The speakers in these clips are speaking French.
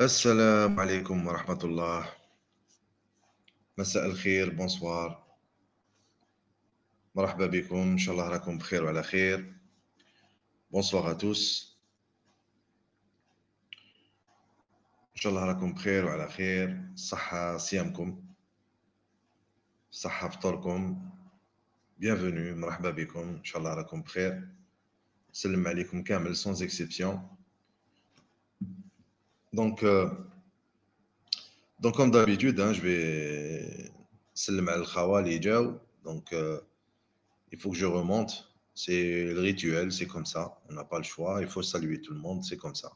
السلام عليكم ورحمة الله مساء الخير بونسوار مرحبا بكم إن شاء الله راكم بخير وعلى خير بونسوار أتوس إن شاء الله راكم بخير وعلى خير صحة صيامكم صحة فطوركم بيانفوني مرحبا بكم إن شاء الله راكم بخير سلم عليكم كامل سونز اكسيبسيون Donc, euh, donc comme d'habitude, hein, je vais saluer le khawali Donc, euh, il faut que je remonte. C'est le rituel, c'est comme ça. On n'a pas le choix. Il faut saluer tout le monde, c'est comme ça.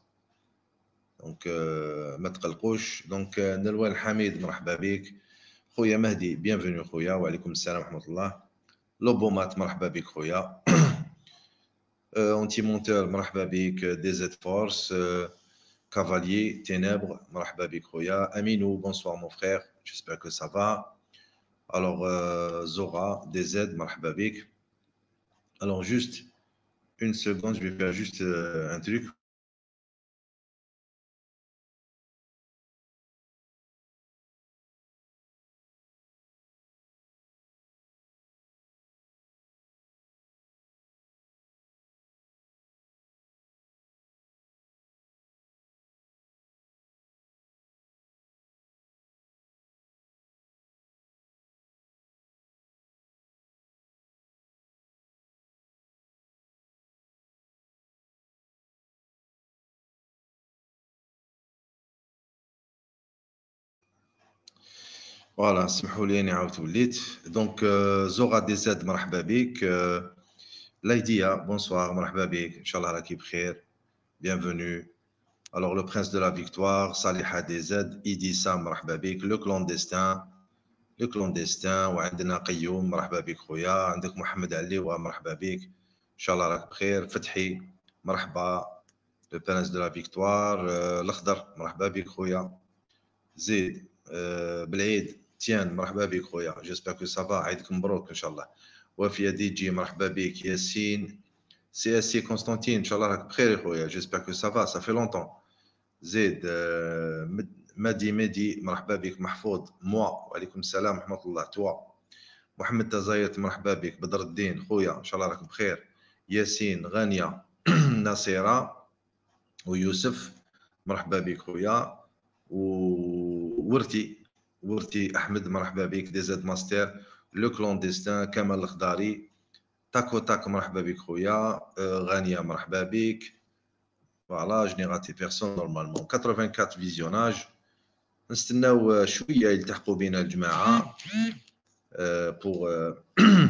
Donc, euh, mettre Al-Kouch. Donc, Nelwal Hamid, marhaba bik. Mahdi, bienvenue. khoya. خويا وعليكم السلام Lobomat, الله Khoya. Antimonteur, بك خويا DZ Force. Cavalier, Ténèbres, Marhaba Roya. Aminou, bonsoir mon frère, j'espère que ça va. Alors, euh, Zora, DZ, Marhaba Bik. Alors, juste une seconde, je vais faire juste euh, un truc. فوالا سمحوا لي اني عاودت وليت دونك زوغا دي زاد مرحبا بك لايديا بونسوار مرحبا بك ان شاء الله راكي بخير bienvenue الوغ لو برانس دو لا فيكتوار صالحة دي زاد ايديسا مرحبا بك لو كلونديستان لو كلونديستان وعندنا قيوم مرحبا بك خويا عندك محمد علي مرحبا بك ان شاء الله راك بخير فتحي مرحبا لو برانس دو لا فيكتوار الاخضر مرحبا بك خويا زيد بالعيد تيان مرحبا بك خويا جيسبر كو سافا عيدك مبروك ان شاء الله وفيا دي جي مرحبا بك ياسين سي اس سي كونستانتين ان شاء الله راك بخير خويا جيسبر كو سافا صافي لونتون زيد مادي مادي مرحبا بك محفوظ موا وعليكم السلام ورحمه الله توا محمد تزايط مرحبا بك بدر الدين خويا ان شاء الله راك بخير ياسين غانيه نصيره ويوسف مرحبا بك خويا وورتي ورتي احمد مرحبا بك دي زاد ماستر لو كلونديستان كمال الخضاري تاكو تاك مرحبا بك خويا أه، غانيه مرحبا بك فوالا جينيراتي بيرسون نورمالمون 84 فيزيوناج نستناو شويه يلتحقوا بينا الجماعه بور أه، أه،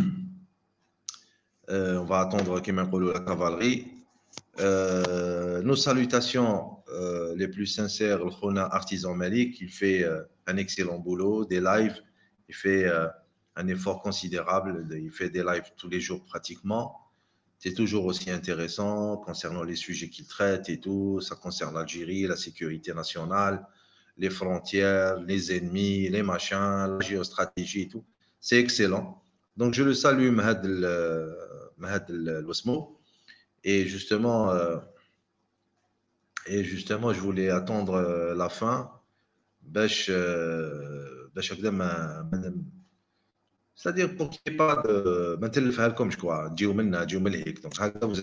on va attendre كيما نقولوا لا كافالري nos salutations Euh, les plus sincères, le Khona Artisan Malik, il fait euh, un excellent boulot, des lives, il fait euh, un effort considérable, il fait des lives tous les jours pratiquement. C'est toujours aussi intéressant concernant les sujets qu'il traite et tout. Ça concerne l'Algérie, la sécurité nationale, les frontières, les ennemis, les machins, la géostratégie et tout. C'est excellent. Donc je le salue, Mahad l'osmo Et justement, et justement, je voulais attendre euh, la fin. Euh, euh, ben, c'est-à-dire pour qu'il n'y ait pas de. Comme ben, je crois. vous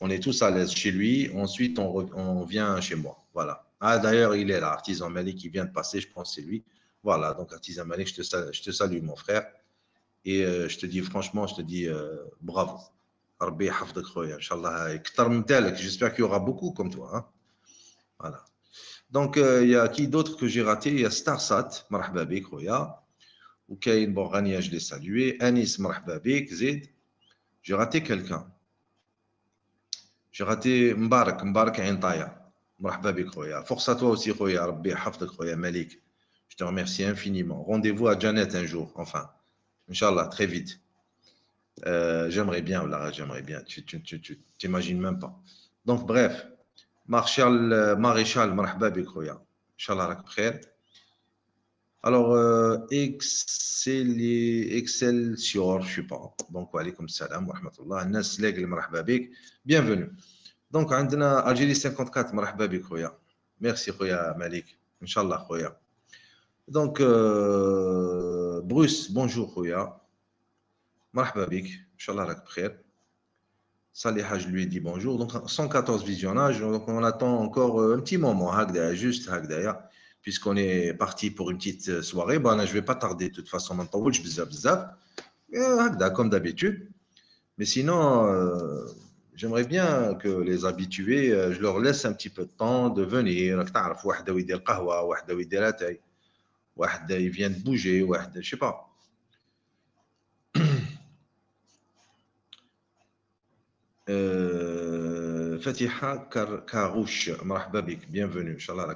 On est tous à l'aise chez lui. Ensuite, on, on vient chez moi. Voilà. Ah, d'ailleurs, il est là. Artisan Malik qui vient de passer, je pense, c'est lui. Voilà. Donc, Artisan Malik, je te, salue, je te salue, mon frère. Et je te dis, franchement, je te dis euh, bravo. J'espère qu'il y aura beaucoup comme toi. Hein. Voilà. Donc, euh, il y a qui d'autre que j'ai raté Il y a Starsat, Marhababik, Roya. Ou Kayin Borgania, je l'ai salué. Anis, Marhababik, Zid. J'ai raté quelqu'un. J'ai raté Mbarak, Mbarak entaya. Marhababik, Roya. Force à toi aussi, Roya. Malik. Je te remercie infiniment. Rendez-vous à Janet un jour, enfin. Inch'Allah, très vite. Euh, j'aimerais bien, Lara, j'aimerais bien. Tu t'imagines même pas. Donc, bref. مارشال ماريشال مرحبا بك خويا ان شاء الله راك بخير الوغ اكسل اكسل سيور با دونك وعليكم السلام ورحمه الله الناس لاقل مرحبا بك بيانفوني دونك عندنا الجيري 54 مرحبا بك خويا ميرسي خويا مالك ان شاء الله خويا دونك بروس بونجور خويا مرحبا بك ان شاء الله راك بخير Saléha, je lui ai dit bonjour. Donc, 114 visionnages. Donc, on attend encore euh, un petit moment. Hein, juste, puisqu'on est parti pour une petite euh, soirée. Bon, je ne vais pas tarder. De toute façon, maintenant, je euh, Comme d'habitude. Mais sinon, j'aimerais bien que les habitués, je leur laisse un petit peu de temps de venir. Il vient de bouger. Je ne sais pas. Euh, Fatiha Karouche, bienvenue, Inch'Allah,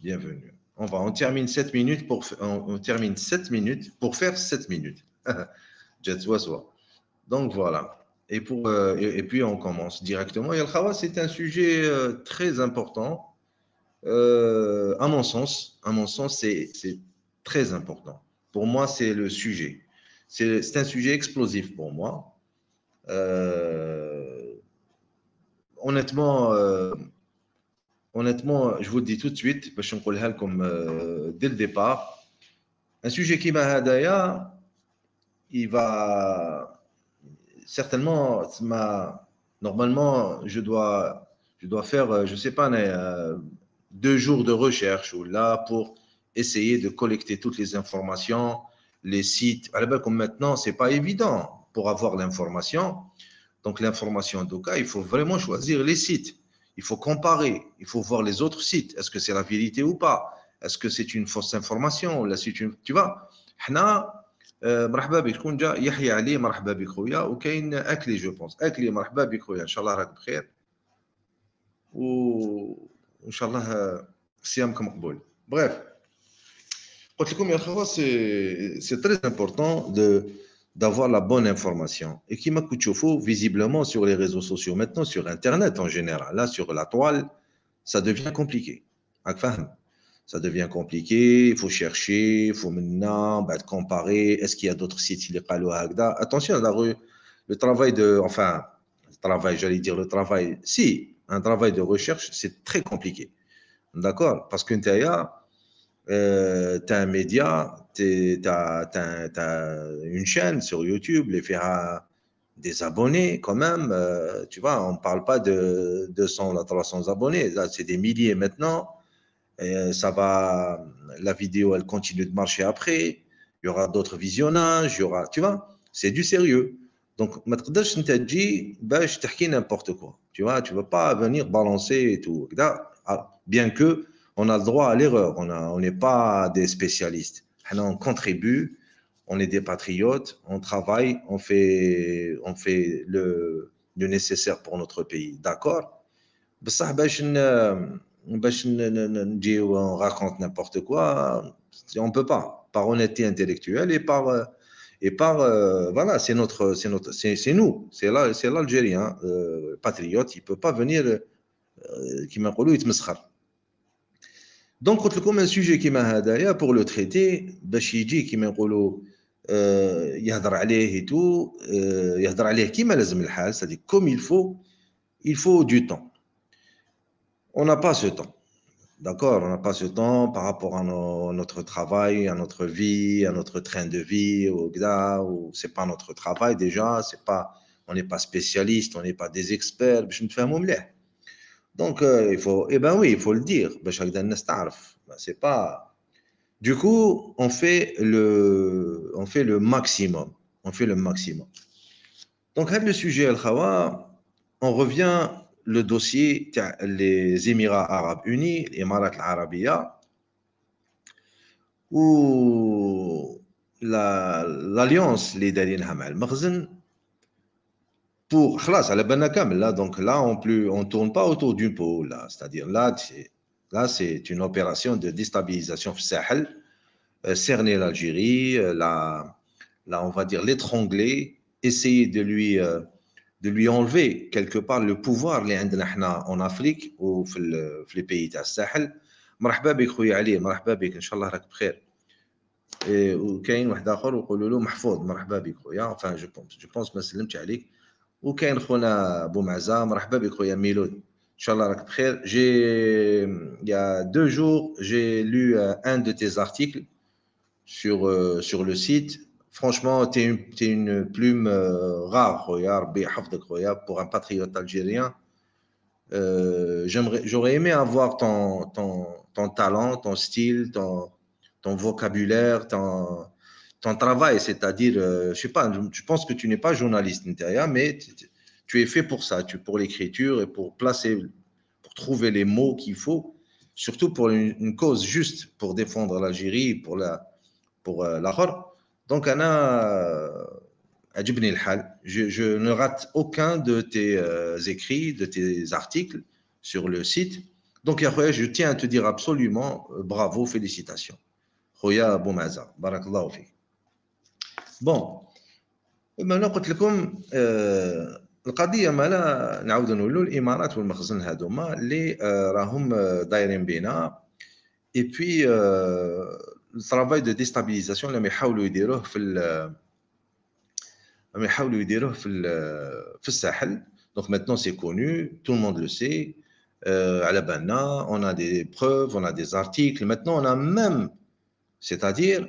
Bienvenue. On va, on termine 7 minutes pour, on, termine 7 minutes pour faire 7 minutes. Donc voilà. Et, pour, euh, et, puis on commence directement. Et c'est un sujet euh, très important. à mon sens, à mon sens, c'est très important. Pour moi, c'est le sujet. C'est un sujet explosif pour moi. Euh, honnêtement, euh, honnêtement, je vous le dis tout de suite, parce comme euh, dès le départ, un sujet qui m'a aidé il va certainement, normalement, je dois, je dois faire, je sais pas, deux jours de recherche ou là pour essayer de collecter toutes les informations, les sites. À la ben, comme maintenant, c'est pas évident pour avoir l'information. Donc l'information, en tout cas, il faut vraiment choisir les sites. Il faut comparer, il faut voir les autres sites. Est-ce que c'est la vérité ou pas Est-ce que c'est une fausse information Là, c'est Tu vois مرحبا بك تكون جا يحيى علي مرحبا d'avoir la bonne information. Et qui m'a faux visiblement sur les réseaux sociaux, maintenant sur Internet en général, là sur la toile, ça devient compliqué. Ah, ça devient compliqué, il faut chercher, il faut maintenant être bah, comparer. Est-ce qu'il y a d'autres sites Attention, la rue, le travail de. Enfin, le travail, j'allais dire le travail. Si, un travail de recherche, c'est très compliqué. D'accord Parce qu'une terrain euh, tu as un média, tu as, une chaîne sur YouTube, les faire des abonnés quand même. Euh, tu vois, on ne parle pas de 200 à 300 abonnés, c'est des milliers maintenant. Euh, ça va, la vidéo elle continue de marcher après. Il y aura d'autres visionnages, il y aura, tu vois, c'est du sérieux. Donc, bah, je tqdash je n'importe quoi. Tu vois, tu veux pas venir balancer et tout. Ah, bien que on a le droit à l'erreur. On n'est pas des spécialistes. On contribue, on est des patriotes, on travaille, on fait, le, nécessaire pour notre pays. D'accord بصح باش ben, ben, on raconte n'importe quoi on ne peut pas par honnêteté intellectuelle et par euh, voilà c'est nous c'est là c'est l'algérien euh, patriote il peut pas venir euh, donc, comme un sujet qui m'a pour le traiter, Bachiji qui m'a euh, يهضر عليه tout, euh, يهضر عليه لازم الحال cest à comme il faut il faut du temps on n'a pas ce temps d'accord on n'a pas ce temps par rapport à, notre travail à notre vie à notre train de vie au là ou c'est pas notre travail déjà c'est pas on n'est pas spécialiste on n'est pas des experts je ne fais un donc, euh, il faut, eh ben oui, il faut le dire. Ben, c'est pas. Du coup, on fait le, on fait le maximum. On fait le maximum. Donc, le sujet Al-Khawa, on revient le dossier les Émirats Arabes Unis, les Émirats Arabia, où l'alliance, la, les Dalin Hamal pour خلاص على بالنا كامل là donc là on plus on tourne pas autour du pot là c'est-à-dire là là c'est une opération de déstabilisation au Sahel euh, cerner l'Algérie euh, la là on va dire l'étrangler essayer de lui euh, de lui enlever quelque part le pouvoir اللي عندنا حنا en Afrique ou في, les pays تاع Sahel مرحبا بك خويا علي مرحبا بك ان شاء الله راك بخير وكاين واحد اخر وقولوا له محفوظ مرحبا بك خويا enfin je pense je pense ما سلمتش il y a deux jours j'ai lu euh, un de tes articles sur euh, sur le site franchement tu es une plume euh, rare pour un patriote algérien j'aimerais j'aurais aimé avoir ton ton talent ton style ton ton vocabulaire ton ton travail, c'est-à-dire, euh, je sais pas, tu penses que tu n'es pas journaliste, mais tu es fait pour ça, pour l'écriture et pour placer, pour trouver les mots qu'il faut, surtout pour une, cause juste, pour défendre l'Algérie, pour la, pour euh, Donc, Anna, euh, je, je ne rate aucun de tes écrits, de tes articles sur le site. Donc, je tiens à te dire absolument bravo, félicitations. Khoya Boumaza, bon maintenant, moi je vous ai dit que la question m'a la nous allons dire les emballages et les magasins ils sont là pour eux d'ailleurs et puis le travail de déstabilisation qu'on essaye de faire sur le qu'on essaye de faire sur le sur donc maintenant c'est connu tout le monde le sait on a des preuves on a des articles maintenant on a même c'est à dire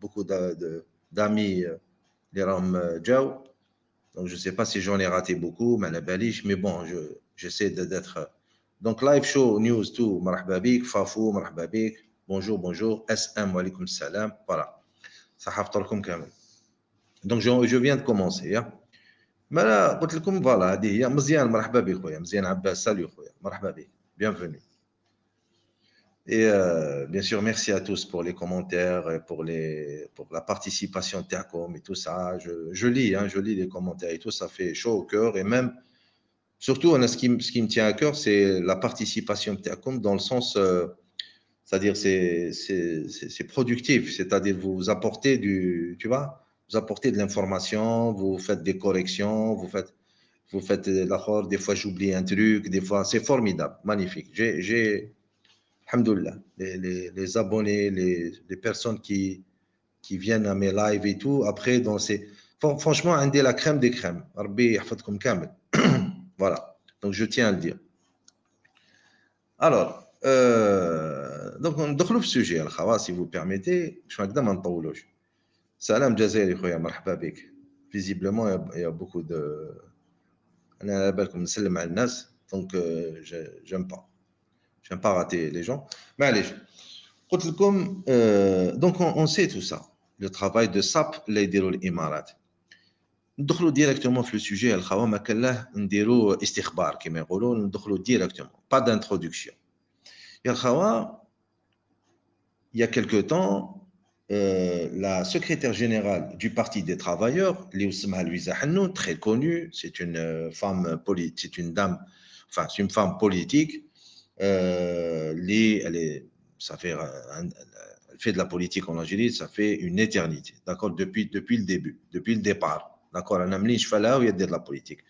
beaucoup d'amis d'Iram euh, Ram euh, Donc je ne sais pas si j'en ai raté beaucoup, mais bon, j'essaie d'être. Euh, donc live show, news tout, marhababik, Fafou, marhababik, bonjour, bonjour, SM, Walikum salam, voilà. Ça Donc je, viens de commencer. Hein. ما قلت voilà, فوالا هذه et euh, bien sûr, merci à tous pour les commentaires, pour, les, pour la participation de et tout ça. Je, je lis, hein, je lis les commentaires et tout, ça fait chaud au cœur. Et même, surtout, on a ce, qui, ce qui me tient à cœur, c'est la participation de dans le sens, euh, c'est-à-dire c'est, c'est, productif, c'est-à-dire vous apportez du, tu vois, vous apportez de l'information, vous faites des corrections, vous faites vous faites des fois j'oublie un truc, des fois c'est formidable, magnifique. j'ai, Alhamdoulilah, les, abonnés, les, personnes qui, viennent à mes lives et tout, après, franchement, on la crème des crèmes. Voilà, donc je tiens à le dire. Alors, euh, donc on le sujet, si vous permettez. Je suis un Salam Visiblement, il y a beaucoup de. donc euh, j'aime pas. Je n'aime pas rater les gens. Mais allez, euh, donc on, sait tout ça. Le travail de SAP, les déroule l'Imarat. ندخلوا le sujet. لو سوجي الخوا ما كان له نديروا استخبار كما يقولوا ندخلوا directement, pas d'introduction il y a quelque temps euh, la secrétaire générale du Parti des travailleurs, Liusma Louisa Hannou, très connue, c'est une euh, femme politique, c'est une dame, enfin, c'est une femme politique, euh, les, elle est, ça fait, un, elle fait de la politique en Algérie, ça fait une éternité, d'accord, depuis, depuis le début, depuis le départ, d'accord, on a je fais là où il y a de la politique.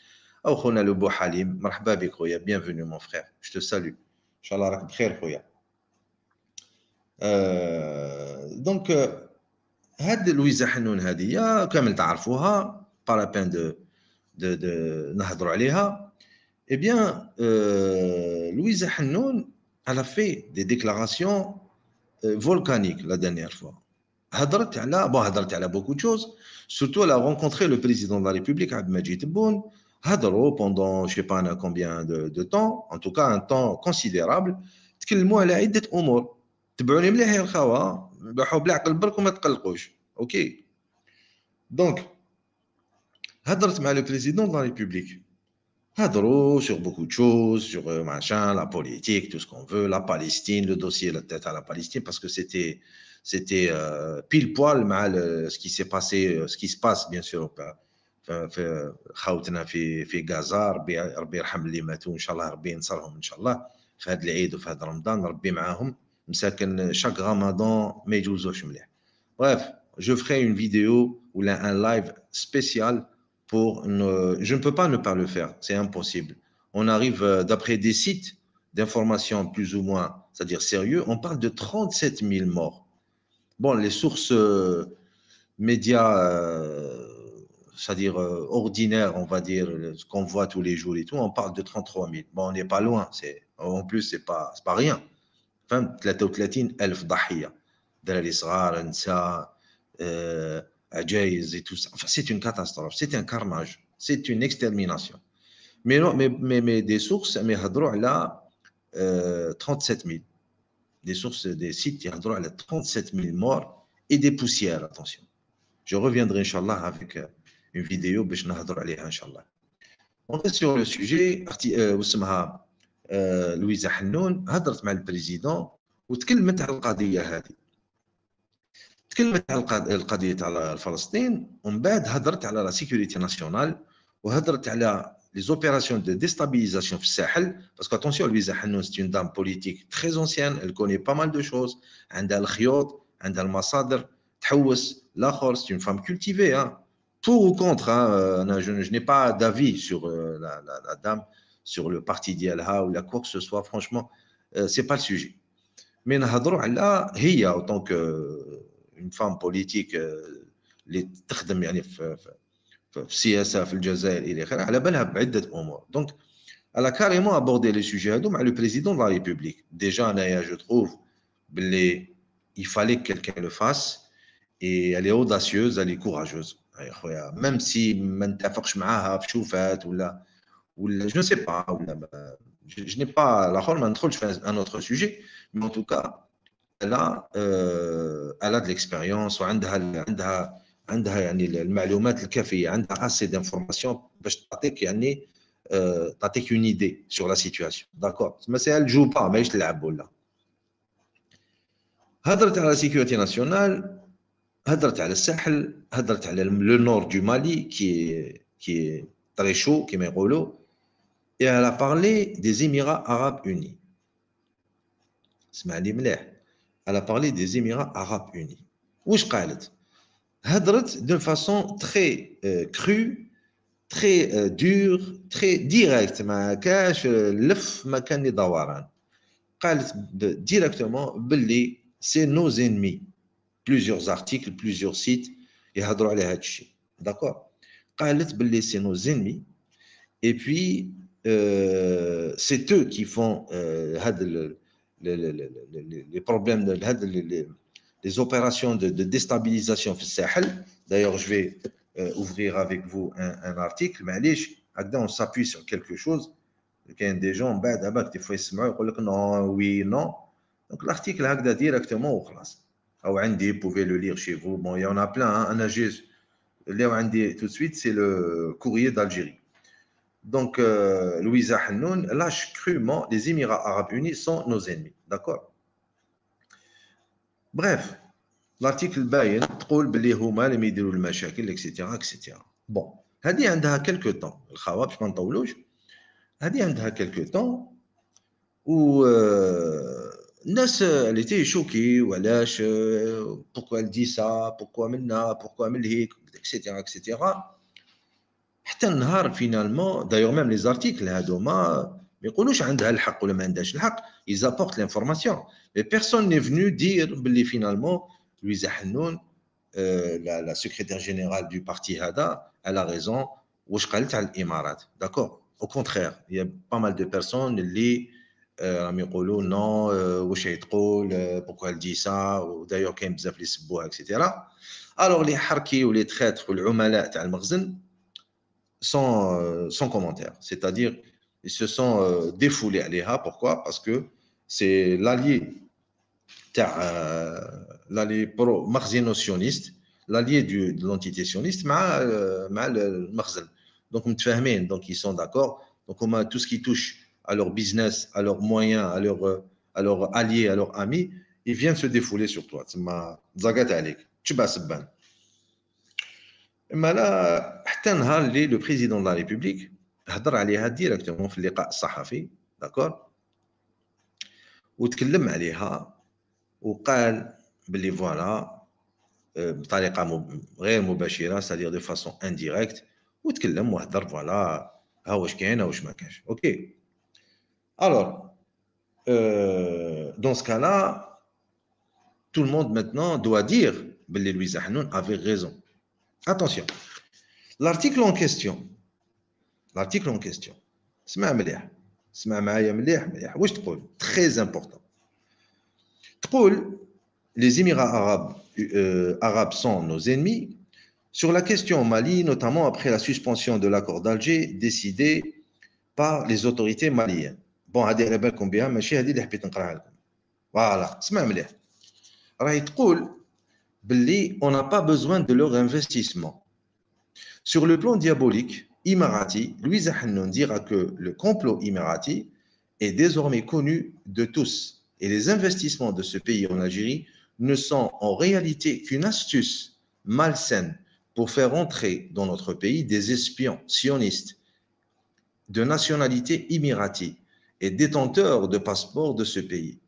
Aoukhona le beau Halim, marhaba bik, bienvenue mon frère, je te salue. Inch'Allah, rak khair khoya. Euh, donc euh, هاد لويزا حنون هذه كامل تعرفوها با لا de دو دو, دو نهضروا عليها eh bien, euh, Louise Louisa Hannoun, a fait des déclarations euh, volcaniques la dernière fois. Elle a beaucoup de choses. Surtout, elle a rencontré le président de la République, Abdelmajid Boun, pendant je ne sais pas combien de, temps, en tout cas un temps considérable. تكلموا Donc, a امور تبعوني مليح يا le président de sur beaucoup de choses, sur euh, machin, la politique, tout ce qu'on veut, la Palestine, le dossier, la tête à la Palestine, parce que c'était c'était euh, pile poil mal euh, ce qui s'est passé, ce qui se passe bien sûr. Bref, je ferai une vidéo ou un live spécial, pour ne... je ne peux pas ne pas le faire, c'est impossible. On arrive, euh, d'après des sites d'information plus ou moins, c'est-à-dire sérieux, on parle de 37 000 morts. Bon, les sources euh, médias, euh, c'est-à-dire ordinaires, on va dire, ce qu'on voit tous les jours et tout, on parle de 33 000. Bon, on n'est pas loin, c'est... en plus, ce n'est pas, pas rien. Enfin, 33 000 dahiya. Jaïs et tout ça. c'est une catastrophe, c'est un carnage, c'est une extermination. Mais, non, mais, mais, mais des sources, mais Hadro, elle a euh, 37 000. Des sources, des sites, Hadro, elle a 37 000 morts et des poussières, attention. Je reviendrai, Inch'Allah, avec euh, une vidéo, Bishna عليها Inch'Allah. On est sur le sujet, euh, Oussamaha, euh, Louisa Hannoun, avec le président, وتكلمت على القضيه هذه تكلمت على القضيه تاع فلسطين ومن la sécurité nationale les opérations de déstabilisation au parce qu'attention, Louisa c'est une dame politique très ancienne, elle connaît pas mal de choses, elle est le elle massadr, une femme cultivée, hein. pour ou contre, hein. euh, je, n'ai pas d'avis sur euh, la, dame, sur le parti d'Yalha ou la quoi que ce soit, franchement, ce euh, c'est pas le sujet. Mais Nahadrou Allah, Hiya, en tant que une femme politique, euh, les 30 le elle a carrément abordé le sujet, elle le président de la République. Déjà, je trouve, il fallait que quelqu'un le fasse, et elle est audacieuse, elle est courageuse. Même si, je ne sais pas, bah, je n'ai pas, la je fais un autre sujet, mais en tout cas... Euh, elle a de l'expérience, elle a assez d'informations pour te donner une idée sur la situation. D'accord mais Elle ne joue pas, mais je l'ai à Elle a parlé de la sécurité nationale, elle a parlé de Sahel, elle a parlé du Nord du Mali qui est très chaud, qui est un chaud. Et elle a parlé des Émirats Arabes Unis. C'est ce que elle a parlé des Émirats arabes unis. Où je Hadrat d'une façon très euh, crue, très euh, dure, très directe. Ma directement, c'est nos ennemis. Plusieurs articles, plusieurs sites, et hadrou D'accord c'est nos ennemis. Et puis, euh, c'est eux qui font euh, les, les, les problèmes, de, les, les opérations de, de déstabilisation du Sahel. D'ailleurs, je vais euh, ouvrir avec vous un, un article, mais allez, on s'appuie sur quelque chose. Il y a des gens, ben, d'abord, des fois, ils disent non, oui, non. Donc, l'article, là, directement au classe. Ah vous pouvez le lire chez vous. Bon, il y en a plein. Hein. tout de suite, c'est le courrier d'Algérie. Donc, euh, Louisa Hannoun lâche crûment les Émirats arabes unis sont nos ennemis. D'accord Bref, l'article Bayen, Troul, Bléhouma, les Midirou, le Machakil, etc. etc. Bon, Hadi a quelques temps, le Khawab, je m'entends Hadi a quelques temps où. Euh, choquée, اللي elle lâche, euh, pourquoi elle dit ça pourquoi maintenant, pourquoi elle dit etc etc à tenir d'ailleurs même les articles, Hadouma, hein, mais qu'on ne change pas le droit ou le manque de droit. Ils apportent l'information, mais personne n'est venu dire que finalement Louise Hennoun, euh, la secrétaire générale du parti Hadâ, elle a raison. Où je suis allé à l'Émirat, d'accord. Au contraire, il y a pas mal de personnes qui ont dit euh, non, où j'ai trouvé, pourquoi elle dit ça, d'ailleurs qu'est-ce qu'elle a fait les sables, etc. Alors les harcèlements, les traitements, les employés dans le magasin. Euh, sans, commentaire. C'est-à-dire, ils se sont euh, défoulés à l'EHA. Pourquoi Parce que c'est l'allié euh, l'allié pro-marzino-sioniste, l'allié de l'entité sioniste, mal Donc, donc ils sont d'accord. Donc, on a tout ce qui touche à leur business, à leurs moyens, à leurs à leur alliés, à leurs amis, ils viennent se défouler sur toi. Tu ma zagat Tu vas se اما لا حتى نهار اللي لو بريزيدون لا ريبوبليك هضر عليها ديريكتومون في اللقاء الصحفي داكور وتكلم عليها وقال بلي فوالا آه، بطريقه غير مباشره سادير دو فاسون انديريكت وتكلم وهضر فوالا ها واش كاين واش ما كاينش اوكي الوغ دون سكا لا tout le monde maintenant doit dire que Louisa Hanoun avait raison. Attention. L'article en question, l'article en question, c'est très important les Émirats arabes euh, arabes sont nos ennemis sur la question au Mali notamment après la suspension de l'accord d'Alger décidé par les autorités maliennes bon à des combien, mais je j'ai Voilà. voilà Voilà, on n'a pas besoin de leur investissement. Sur le plan diabolique, Imarati, Louise Hannon dira que le complot Imarati est désormais connu de tous et les investissements de ce pays en Algérie ne sont en réalité qu'une astuce malsaine pour faire entrer dans notre pays des espions sionistes de nationalité Imirati et détenteurs de passeports de ce pays.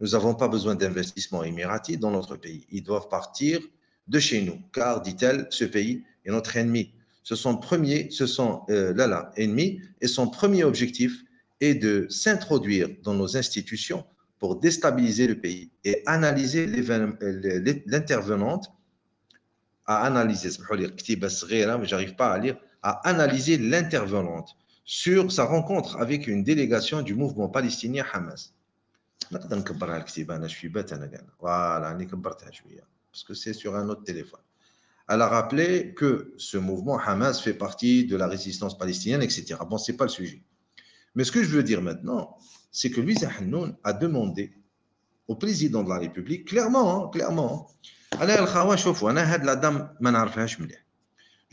Nous n'avons pas besoin d'investissements émiratis dans notre pays. Ils doivent partir de chez nous, car, dit-elle, ce pays est notre ennemi. Ce sont premiers, ce sont euh, là là, ennemis, et son premier objectif est de s'introduire dans nos institutions pour déstabiliser le pays et analyser euh, l'intervenante à analyser, j'arrive pas à lire, à analyser l'intervenante sur sa rencontre avec une délégation du mouvement palestinien Hamas. نقدر نكبرها الكتيبه انا un انا téléphone Elle a rappelé que ce mouvement Hamas fait partie de la résistance palestinienne, etc. Bon, ce n'est pas le sujet. Mais ce que je veux dire maintenant, c'est que Louisa Hannoun a demandé au président de la République, clairement, hein, clairement, hein.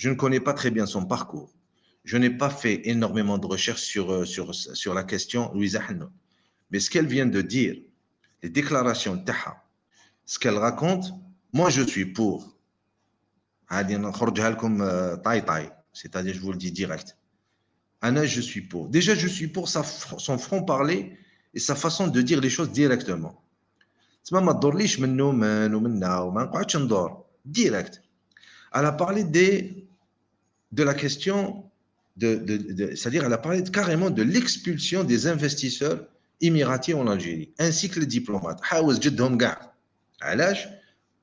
je ne connais pas très bien son parcours. Je n'ai pas fait énormément de recherches sur, euh, sur, sur la question Louisa Hannoun. Mais ce qu'elle vient de dire, les déclarations de Taha, ce qu'elle raconte, moi je suis pour. Hein, euh, c'est-à-dire, je vous le dis direct. Anna, je suis pour. Déjà, je suis pour sa, son front parler et sa façon de dire les choses directement. Direct. Elle a parlé des, de la question, de, c'est-à-dire, elle a parlé carrément de l'expulsion des investisseurs émiratis en Algérie, ainsi que les diplomates.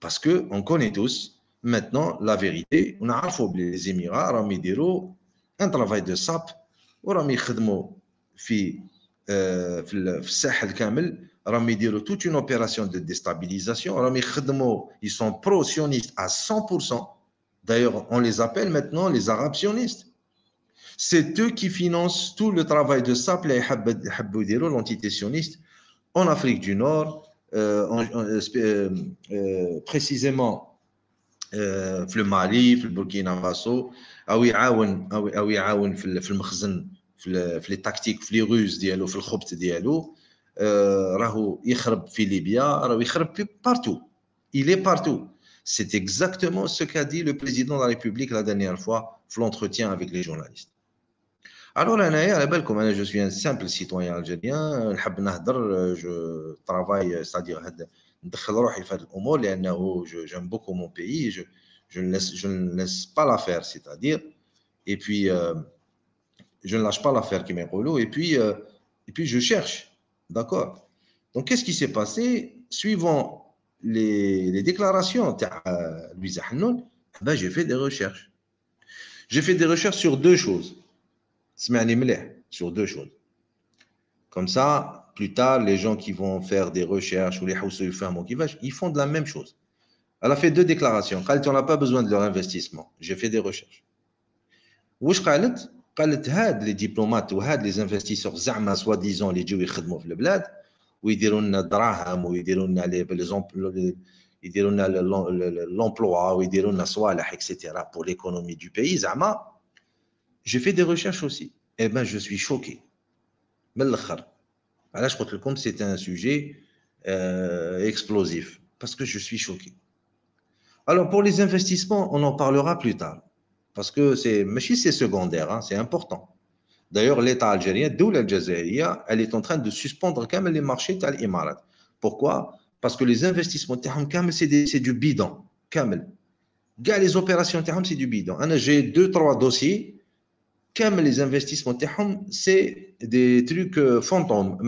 Parce que on connaît tous maintenant la vérité. On a les Émirats, un travail de sap euh, toute une opération de déstabilisation ils sont pro sionistes à 100% d'ailleurs on les appelle maintenant les arabes sionistes c'est eux qui financent tout le travail de SAP, l'entité sioniste, en Afrique du Nord, euh, en, euh, euh, euh, précisément في euh, le Mali, في في ah ah ah les في les il est partout c'est exactement ce qu'a dit le président de la République la dernière fois l'entretien avec les journalistes alors, hein, je suis un simple citoyen algérien, euh, je travaille, c'est-à-dire, euh, j'aime beaucoup mon pays, je, ne laisse, pas l'affaire, c'est-à-dire, et puis, euh, je ne lâche pas l'affaire qui et puis, et puis je cherche, d'accord Donc, qu'est-ce qui s'est passé Suivant les, déclarations de Louisa Hanoun, eh ben, j'ai fait des recherches. J'ai fait des recherches sur deux choses. Smani Mleh sur deux choses. Comme ça, plus tard, les gens qui vont faire des recherches ou les ils font de la même chose. Elle a fait deux déclarations. on n'a pas besoin de leur investissement. J'ai fait des recherches. Où قالت قالت هاد les diplomates ou les investisseurs soi-disant les يجيو ils ont fait le لنا ou ils diront لي يديروا ou l'emploi diront la soie etc. pour l'économie du pays زعما j'ai fait des recherches aussi. Eh bien, je suis choqué. Ben, ben là, je crois que compte c'est un sujet euh, explosif, parce que je suis choqué. Alors, pour les investissements, on en parlera plus tard, parce que c'est c'est secondaire, hein, c'est important. D'ailleurs, l'État algérien, d'où l'Algérie, elle est en train de suspendre quand les marchés de l'Imarat. Pourquoi Parce que les investissements, c'est du bidon. les opérations, c'est du bidon. Hein, j'ai deux, trois dossiers comme les investissements c'est des trucs euh, fantômes,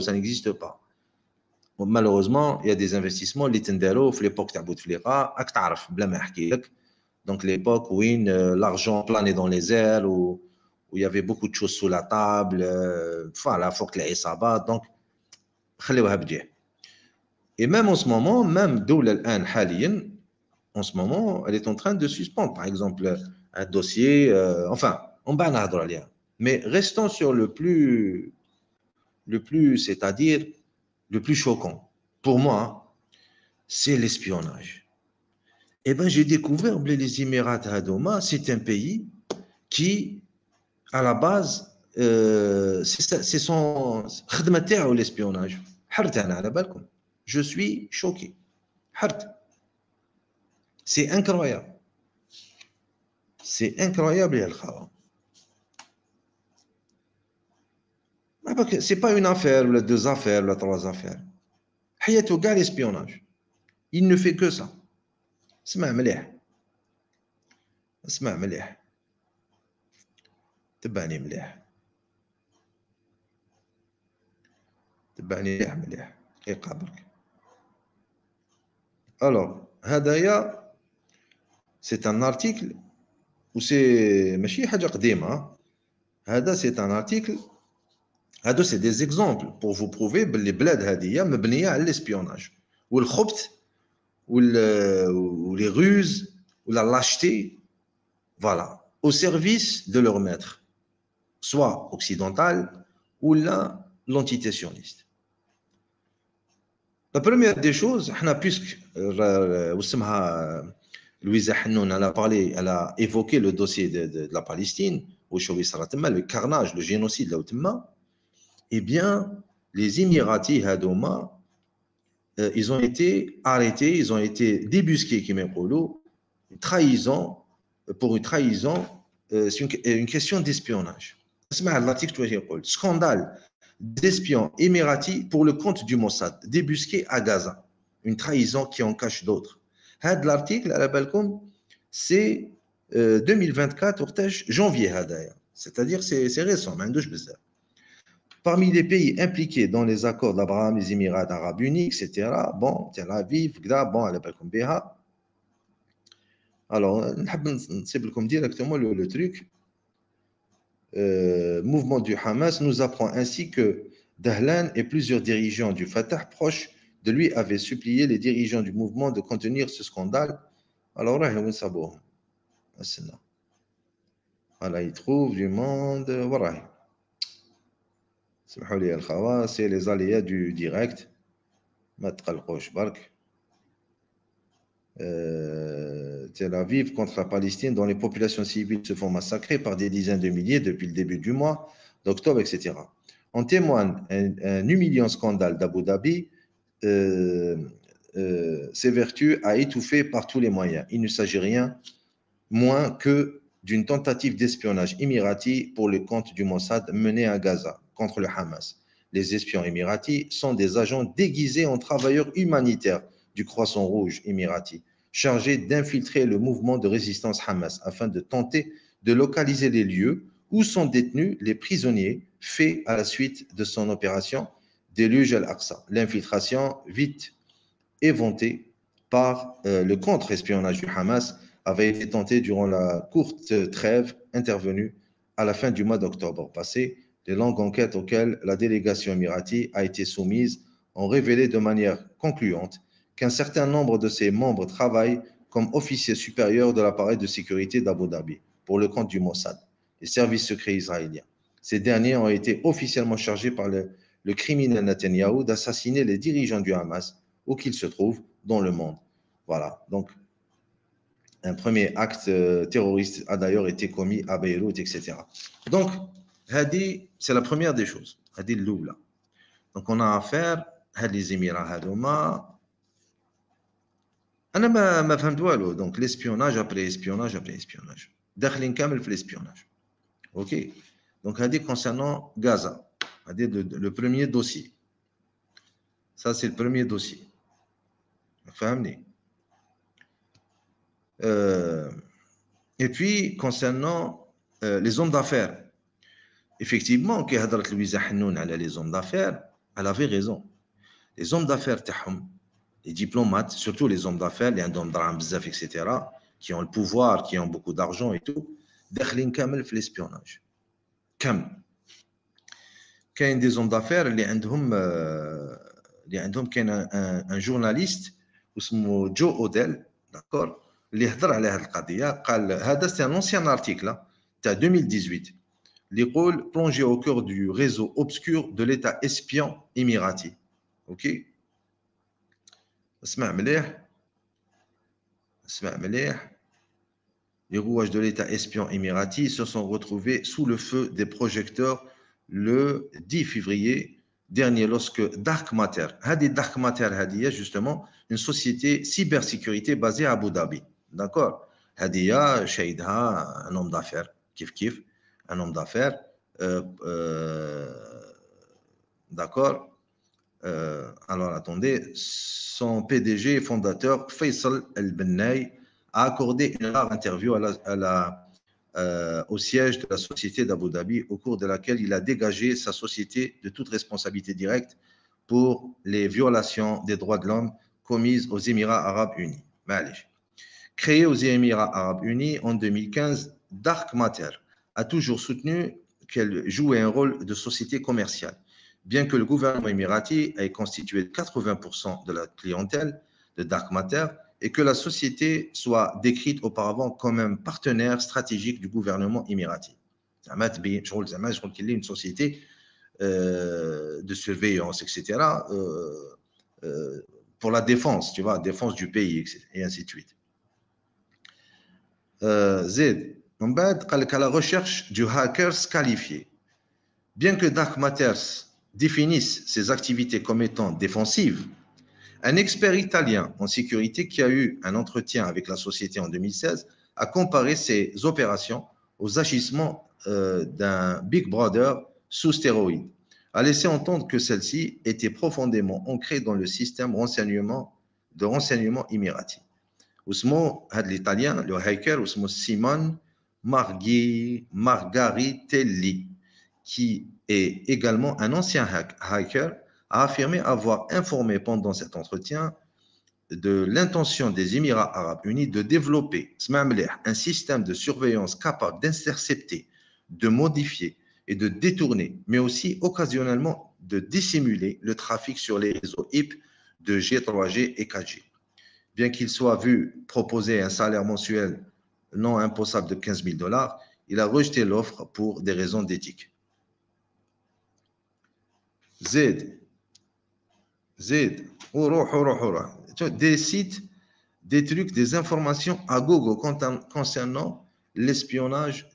ça n'existe pas. Malheureusement, il y a des investissements, les tendero, l'époque de donc l'époque où euh, l'argent planait dans les airs, où, il y avait beaucoup de choses sous la table, euh, enfin, la que les sabbats, donc, et même en ce moment, même Doula en ce moment, elle est en train de suspendre, par exemple, un dossier, enfin, mais restons sur le plus, le plus c'est-à-dire le plus choquant. Pour moi, c'est l'espionnage. Eh bien, j'ai découvert les Émirats Hadoma, c'est un pays qui, à la base, euh, c'est son ou l'espionnage. Hein, Je suis choqué. C'est incroyable. C'est incroyable, Al-Khawa. Ah, c'est pas une affaire, ou la deux affaires, la trois affaires. gars l'espionnage. Il ne fait que ça. C'est un article اسمع مليح تبعني مليح تبعني مليح مليح c'est un article. C'est des exemples pour vous prouver les bled à l'espionnage ou le ou les ruses ou la lâcheté voilà au service de leur maître soit occidental ou l'entité sioniste. la première des choses puisque euh, Louis a parlé elle a évoqué le dossier de la Palestine le carnage le génocide de la eh bien, les Émiratis Hadoma, euh, ils ont été arrêtés, ils ont été débusqués, qui trahison, euh, pour une trahison, euh, c'est une, question d'espionnage. Scandale d'espions émiratis pour le compte du Mossad, débusqué à Gaza. Une trahison qui en cache d'autres. Had l'article, à la balcon, c'est 2024, 2024, janvier, c'est-à-dire c'est récent, mais Parmi les pays impliqués dans les accords d'Abraham, les Émirats arabes unis, etc., bon, Tel Aviv, Gda, bon, comme Béha. Alors, c'est comme directement le, truc. Euh, mouvement du Hamas nous apprend ainsi que Dahlan et plusieurs dirigeants du Fatah proches de lui avaient supplié les dirigeants du mouvement de contenir ce scandale. Alors là, voilà, il trouve du monde. Voilà c'est les aléas du direct. Matral euh, Tel Aviv contre la Palestine, dont les populations civiles se font massacrer par des dizaines de milliers depuis le début du mois d'octobre, etc. on témoigne un, humiliant scandale d'Abu Dhabi, euh, euh, ses vertus a étouffer par tous les moyens. Il ne s'agit rien moins que d'une tentative d'espionnage émirati pour le compte du Mossad mené à Gaza contre le Hamas. Les espions émiratis sont des agents déguisés en travailleurs humanitaires du Croissant Rouge émirati, chargés d'infiltrer le mouvement de résistance Hamas afin de tenter de localiser les lieux où sont détenus les prisonniers faits à la suite de son opération Déluge al-Aqsa. L'infiltration vite éventée par euh, le contre-espionnage du Hamas avait été tentée durant la courte trêve intervenue à la fin du mois d'octobre passé les longues enquêtes auxquelles la délégation Emirati a été soumise ont révélé de manière concluante qu'un certain nombre de ses membres travaillent comme officiers supérieurs de l'appareil de sécurité d'Abu Dhabi pour le compte du Mossad, les services secrets israéliens. Ces derniers ont été officiellement chargés par le, criminel Netanyahu d'assassiner les dirigeants du Hamas où qu'ils se trouvent dans le monde. Voilà, donc un premier acte euh, terroriste a d'ailleurs été commis à Beyrouth, etc. Donc, c'est la première des choses. Hadi Donc on a affaire à les émirats a Donc l'espionnage après espionnage après espionnage. Dakhlin fait l'espionnage. Ok. Donc Hadi concernant Gaza. Hadi le, premier dossier. Ça, c'est le premier dossier. amener. Euh, et puis concernant euh, les zones d'affaires effectivement, qui Louisa Hanoun les hommes d'affaires, elle avait raison. Les hommes d'affaires, les diplomates, surtout les hommes d'affaires, les hommes ramzaf etc., qui ont le pouvoir, qui ont beaucoup d'argent et tout, داخلين كامل fait l'espionnage. y a des hommes d'affaires euh, un عندهم un عندهم un journaliste, جورناليست اسمه Joe O'Dell, d'accord, اللي هضر على هذه القضيه قال un un article hein. article 2018 rôles plongés au cœur du réseau obscur de l'État espion émirati. OK les rouages de l'État espion émirati se sont retrouvés sous le feu des projecteurs le 10 février dernier lorsque Dark Matter, Hadi Dark Matter est justement, une société cybersécurité basée à Abu Dhabi. D'accord Hadiya, Shahidha, un homme d'affaires, kif kif, un homme d'affaires, euh, euh, d'accord euh, Alors attendez, son PDG fondateur, Faisal El Bennay, a accordé une rare interview à la, au siège de la société d'Abu Dhabi, au cours de laquelle il a dégagé sa société de toute responsabilité directe pour les violations des droits de l'homme commises aux Émirats arabes unis. Créé aux Émirats arabes unis en 2015, Dark Matter, a toujours soutenu qu'elle jouait un rôle de société commerciale. Bien que le gouvernement émirati ait constitué 80% de la clientèle de Dark Matter et que la société soit décrite auparavant comme un partenaire stratégique du gouvernement émirati. Je qu'il est une société euh, de surveillance, etc., euh, euh, pour la défense, tu vois, défense du pays, et ainsi de suite. Z, من بعد قال recherche du hackers qualifié. Bien que Dark Matters définisse ses activités comme étant défensives, un expert italien en sécurité qui a eu un entretien avec la société en 2016 a comparé ses opérations aux agissements euh, d'un Big Brother sous stéroïdes, a laissé entendre que celle-ci était profondément ancrée dans le système renseignement, de renseignement émirati. Ousmo, l'italien, le hacker, Ousmo Simon, marguerite Margaritelli, qui est également un ancien hacker, a affirmé avoir informé pendant cet entretien de l'intention des Émirats arabes unis de développer un système de surveillance capable d'intercepter, de modifier et de détourner, mais aussi occasionnellement de dissimuler le trafic sur les réseaux IP de G3G et 4G. Bien qu'il soit vu proposer un salaire mensuel non impossible de 15 000 dollars, il a rejeté l'offre pour des raisons d'éthique. Z. Z. Des sites, des trucs, des informations à Google concernant l'espionnage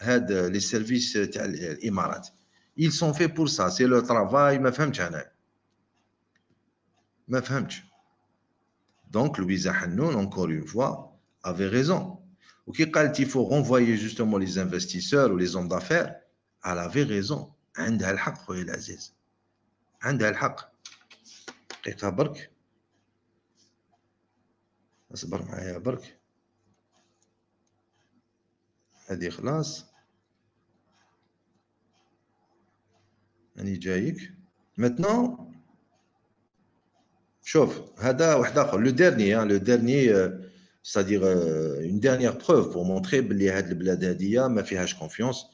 les services Imarat. Ils sont faits pour ça. C'est leur travail. Ma femme, Ma Donc, Louis Hannoun, encore une fois, avait raison. وكي قالت يفو غونفوي جوستومون لي و ولي زون دافير على في غيزون عندها الحق خويا العزيز عندها الحق دقيقة برك اصبر معايا برك هذه خلاص راني جايك ماتنو شوف هذا واحد اخر لو ديرني لو ديرني c'est-à-dire euh, une dernière preuve pour montrer que هاد البلاد m'a fait فيهاش confiance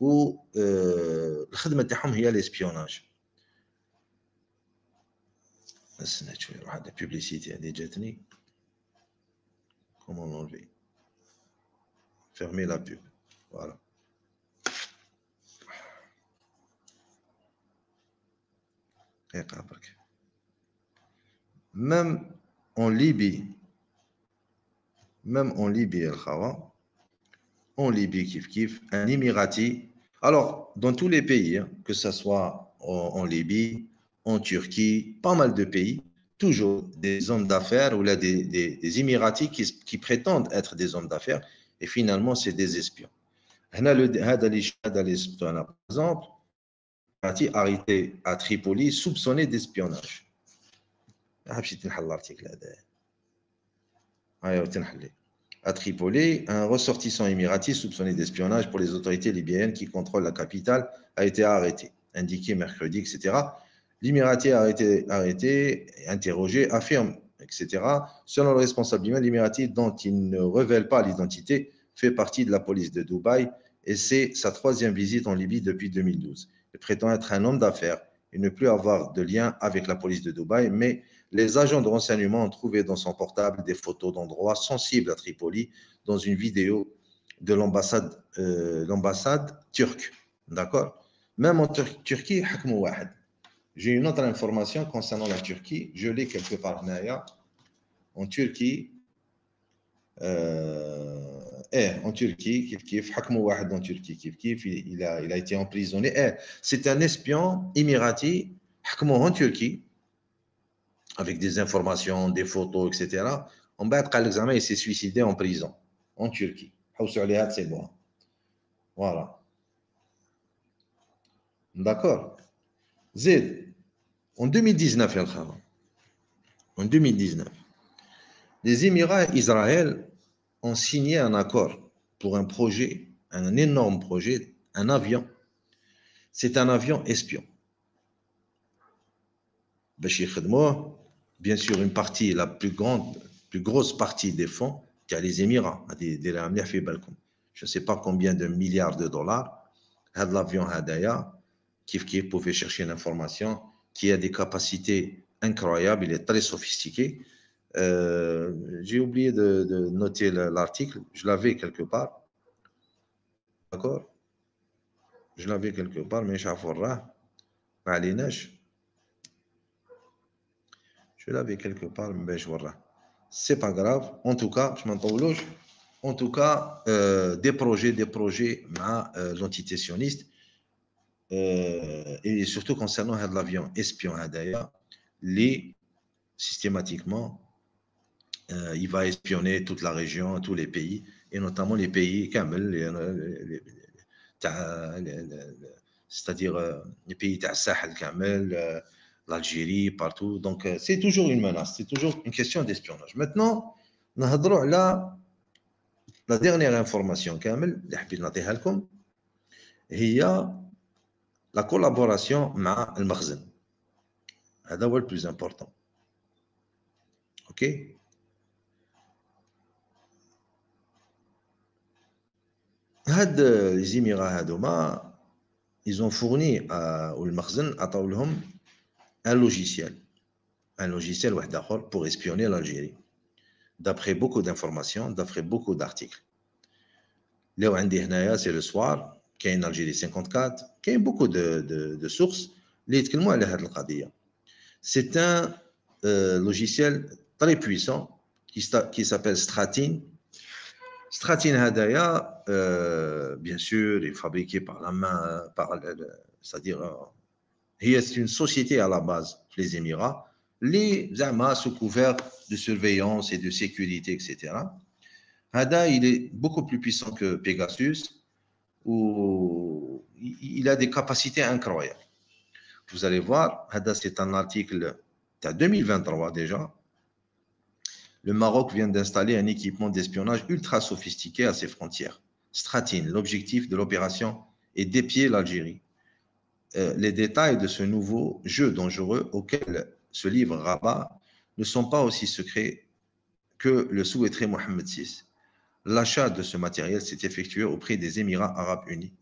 ou euh, le تاعهم هي l'espionnage C'est la publicité البوبليسيتي هذه جاتني comment l'enlever fermer la pub voilà eh, même en Libye même en Libye, en Libye, kif kif, un Émirati. Alors, dans tous les pays, hein, que ce soit en Libye, en Turquie, pas mal de pays, toujours des hommes d'affaires ou là des, des, Émiratis qui, prétendent être des hommes d'affaires et finalement c'est des espions. Par exemple, arrêté à Tripoli soupçonné d'espionnage. À Tripoli, un ressortissant émirati soupçonné d'espionnage pour les autorités libyennes qui contrôlent la capitale a été arrêté, indiqué mercredi, etc. a été arrêté, interrogé, affirme, etc. Selon le responsable humain, dont il ne révèle pas l'identité fait partie de la police de Dubaï et c'est sa troisième visite en Libye depuis 2012. Il prétend être un homme d'affaires et ne plus avoir de lien avec la police de Dubaï, mais les agents de renseignement ont trouvé dans son portable des photos d'endroits sensibles à Tripoli dans une vidéo de l'ambassade euh, turque. D'accord Même en Turquie, Turquie, j'ai une autre information concernant la Turquie. Je l'ai quelque part, En Turquie, euh, eh, en Turquie, en Turquie, il, a, été emprisonné. Eh, c'est un espion émirati, en Turquie avec des informations, des photos, etc. On va être l'examen, il s'est suicidé en prison, en Turquie. c'est Voilà. D'accord. Z, en 2019, en 2019, les Émirats et Israël ont signé un accord pour un projet, un énorme projet, un avion. C'est un avion espion bien sûr, une partie, la plus grande, plus grosse partie des fonds, qui a les Émirats, je ne sais pas combien de milliards de dollars, l'avion Hadaya, qui qui pouvait chercher l'information, qui a des capacités incroyables, il est très sophistiqué. Euh, j'ai oublié de, de noter l'article, je l'avais quelque part. D'accord Je l'avais quelque part, mais je ne sais pas. Je l'avais quelque part, mais ben, je vois C'est pas grave. En tout cas, je m'entends En tout cas, euh, des projets, des projets, euh, l'entité sioniste. Euh, et surtout concernant l'avion espion hein, d'ailleurs, les systématiquement, euh, il va espionner toute la région, tous les pays, et notamment les pays, c'est-à-dire les pays de Sahel, l'Algérie, partout. Donc, euh, c'est toujours une menace, c'est toujours une question d'espionnage. Maintenant, nous là la dernière information كامل اللي حبيت نعطيها لكم هي le le مع المخزن هذا هو plus OK ok هاد لي ils ont fourni au المخزن à un logiciel, un logiciel pour espionner l'Algérie, d'après beaucoup d'informations, d'après beaucoup d'articles. Là où c'est le soir, qui y une Algérie 54, qui y a beaucoup de, de, de sources c'est un euh, logiciel très puissant qui, qui s'appelle Stratin. Stratin euh, bien sûr, est fabriqué par la main, par c'est-à-dire euh, a une société à la base, les Émirats. Les Amas sous couvert de surveillance et de sécurité, etc. Hada, il est beaucoup plus puissant que Pegasus, où il a des capacités incroyables. Vous allez voir, Hada, c'est un article de 2023 déjà. Le Maroc vient d'installer un équipement d'espionnage ultra sophistiqué à ses frontières. Stratine, l'objectif de l'opération est d'épier l'Algérie euh, les détails de ce nouveau jeu dangereux auquel ce livre Rabat ne sont pas aussi secrets que le souhaiterait Mohamed VI. L'achat de ce matériel s'est effectué auprès des Émirats arabes unis.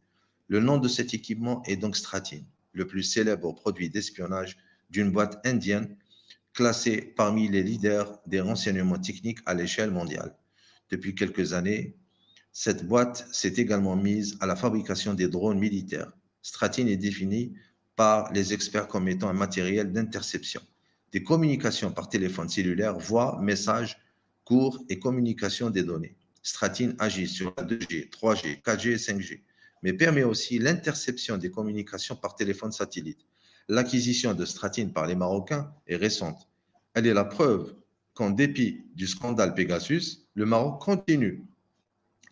Le nom de cet équipement est donc Stratine, le plus célèbre produit d'espionnage d'une boîte indienne classée parmi les leaders des renseignements techniques à l'échelle mondiale. Depuis quelques années, cette boîte s'est également mise à la fabrication des drones militaires Stratine est défini par les experts comme étant un matériel d'interception des communications par téléphone cellulaire, voix, messages, cours et communication des données. Stratine agit sur la 2G, 3G, 4G et 5G, mais permet aussi l'interception des communications par téléphone satellite. L'acquisition de Stratine par les Marocains est récente. Elle est la preuve qu'en dépit du scandale Pegasus, le Maroc continue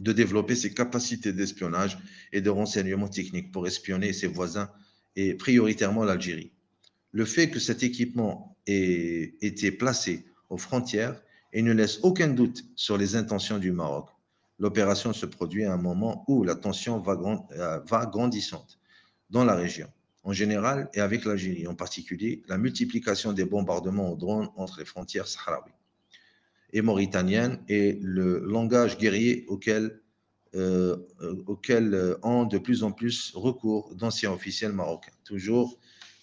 de développer ses capacités d'espionnage et de renseignement technique pour espionner ses voisins et prioritairement l'Algérie. Le fait que cet équipement ait été placé aux frontières ne laisse aucun doute sur les intentions du Maroc. L'opération se produit à un moment où la tension euh, va, grandissante dans la région en général et avec l'Algérie en particulier, la multiplication des bombardements aux drones entre les frontières sahraouis et mauritanienne et le langage guerrier auquel, euh, auquel euh, ont de plus en plus recours d'anciens officiels marocains, toujours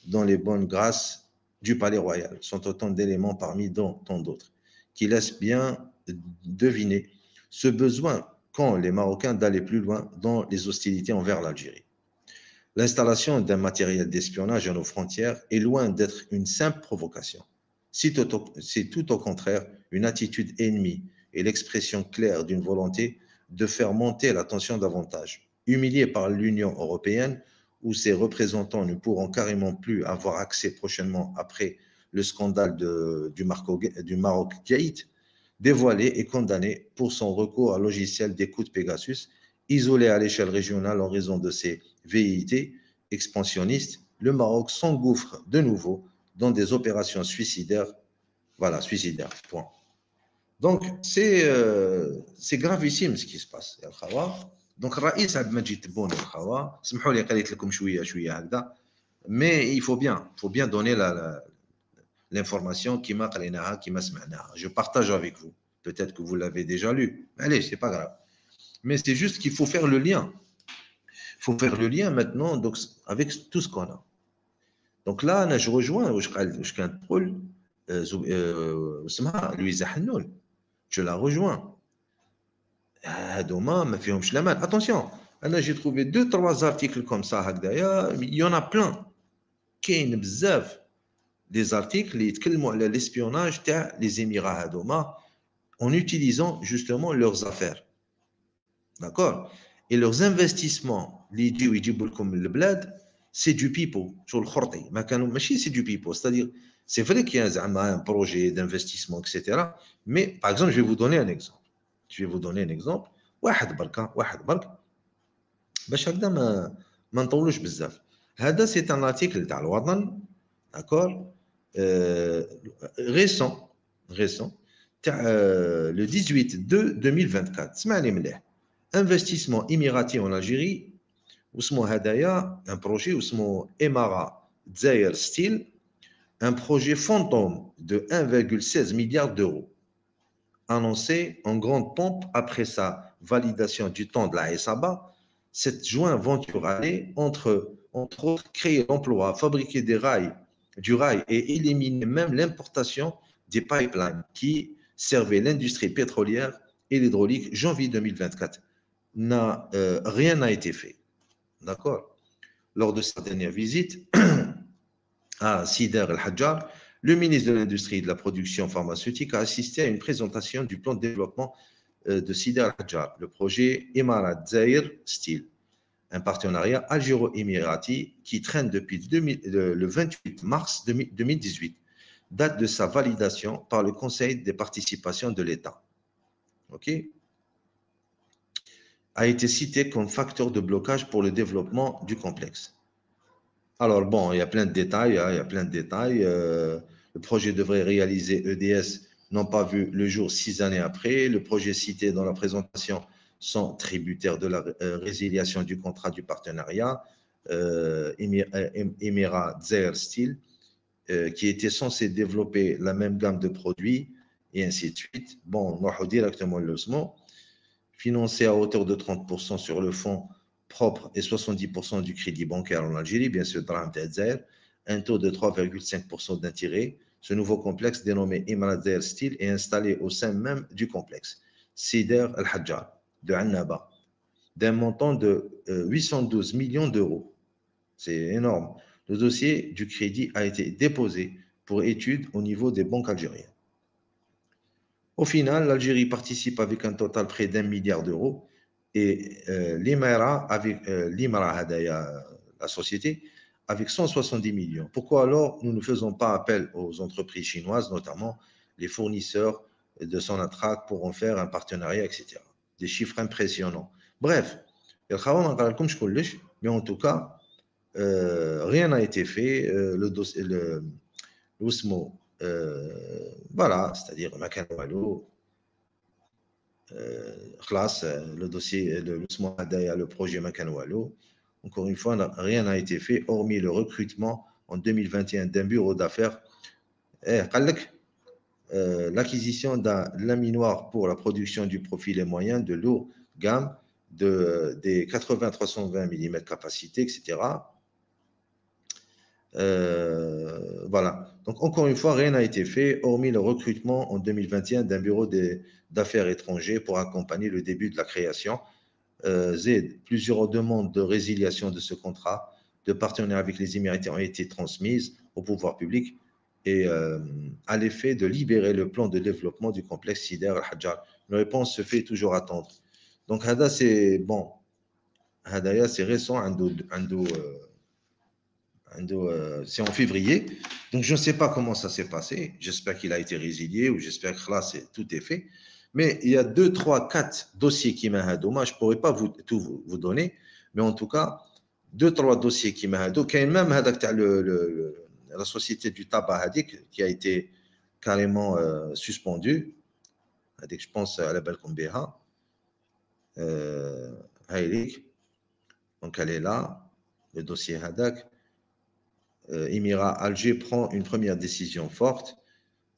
dans les bonnes grâces du palais royal, sont autant d'éléments parmi tant d'autres, qui laissent bien deviner ce besoin qu'ont les Marocains d'aller plus loin dans les hostilités envers l'Algérie. L'installation d'un matériel d'espionnage à nos frontières est loin d'être une simple provocation. C'est tout au contraire une attitude ennemie et l'expression claire d'une volonté de faire monter la tension davantage. Humilié par l'Union européenne, où ses représentants ne pourront carrément plus avoir accès prochainement après le scandale du, du Maroc Gate, dévoilé et condamné pour son recours à logiciel d'écoute Pegasus, isolé à l'échelle régionale en raison de ses VIT expansionnistes, le Maroc s'engouffre de nouveau dans des opérations suicidaires. Voilà, suicidaires, point. Donc, c'est euh, gravissime ce qui se passe. Donc, Raïs bon, mais il faut bien, faut bien donner l'information qui m'a qui m'a Je partage avec vous. Peut-être que vous l'avez déjà lu. Allez, c'est pas grave. Mais c'est juste qu'il faut faire le lien. Il faut faire le lien maintenant donc, avec tout ce qu'on a. Donc là, je rejoins, je suis en train de je la en ah, je de Attention, j'ai trouvé deux trois articles comme ça, il y en a plein qui des articles qui ont l'espionnage des Émirats en utilisant justement leurs affaires. D'accord Et leurs investissements, les ont dit c'est du pipo sur le courtier c'est du pipo. cest dire c'est vrai qu'il y a un projet d'investissement etc mais par exemple je vais vous donner un exemple je vais vous donner un exemple waha d'abercan waha d'abercan ben je regarde ma ma en tout le c'est un article d'un ordre d'accord euh, récent récent euh, le 18 de 2024 c'est malimlé investissement émirati en algérie un Hadaya, un projet, Ousmo Emara, دزاير Steel, un projet fantôme de 1,16 milliard d'euros, annoncé en grande pompe après sa validation du temps de la SABA, cette joint-venture allait entre, entre autres créer l'emploi, fabriquer des rails, du rail et éliminer même l'importation des pipelines qui servaient l'industrie pétrolière et l'hydraulique janvier 2024. Euh, rien n'a été fait. D'accord Lors de sa dernière visite à Sider Al hajjar le ministre de l'Industrie et de la Production pharmaceutique a assisté à une présentation du plan de développement euh, de Sider Al hajjar le projet Emarat Zair Steel, un partenariat algéro-émirati qui traîne depuis le 28 mars 2018, date de sa validation par le Conseil des participations de l'État. OK a été cité comme facteur de blocage pour le développement du complexe. Alors bon, il y a plein de détails, hein, il y a plein de détails. Euh, le projet devrait réaliser EDS n'ont pas vu le jour six années après. Le projet cité dans la présentation sont tributaires de la euh, résiliation du contrat du partenariat euh, euh Zer Steel, qui était censé développer la même gamme de produits et ainsi de suite. Bon, on directement le mot financé à hauteur de 30% sur le fonds propre et 70% du crédit bancaire en Algérie, bien sûr, un taux de 3,5% d'intérêt. Ce nouveau complexe, dénommé Imrat Steel, est installé au sein même du complexe Sider Al-Hajjar de Annaba, d'un montant de 812 euh, millions d'euros. C'est énorme. Le dossier du crédit a été déposé pour étude au niveau des banques algériennes. Au final, l'Algérie participe avec un total près d'un milliard d'euros et euh, l'Imara, avec euh, euh, la société, avec 170 millions. Pourquoi alors nous ne faisons pas appel aux entreprises chinoises, notamment les fournisseurs de son attraque pour en faire un partenariat, etc. Des chiffres impressionnants. Bref, mais en tout cas, euh, rien n'a été fait. le, le, euh, voilà, c'est-à-dire classe euh, euh, le dossier, le, le projet Macanwalo. Encore une fois, rien n'a été fait, hormis le recrutement en 2021 d'un bureau d'affaires. Eh, l'acquisition d'un laminoir pour la production du profil et moyen de l'eau gamme de, des 80-320 mm capacité, etc. voilà. Donc, encore une fois, rien n'a été fait, hormis le recrutement en 2021 d'un bureau d'affaires étrangers pour accompagner le début de la création. Euh, Z, plusieurs demandes de résiliation de ce contrat de partenariat avec les Émirats ont été transmises au pouvoir public et euh, à l'effet de libérer le plan de développement du complexe Sider al-Hajjar. Une réponse se fait toujours attendre. Donc, Hada, c'est bon. Hadaya, c'est récent, un euh, euh, c'est en février. Donc, je ne sais pas comment ça s'est passé. J'espère qu'il a été résilié ou j'espère que là, c'est tout est fait. Mais il y a deux, trois, quatre dossiers qui un Moi, je ne pourrais pas vous, tout vous, donner, mais en tout cas, deux, trois dossiers qui m'ont Il y même la société du tabac qui a été carrément euh, suspendue. Je pense à la belle euh, donc, elle est là, le dossier Hadak. Euh, Émirat, Alger prend une première décision forte.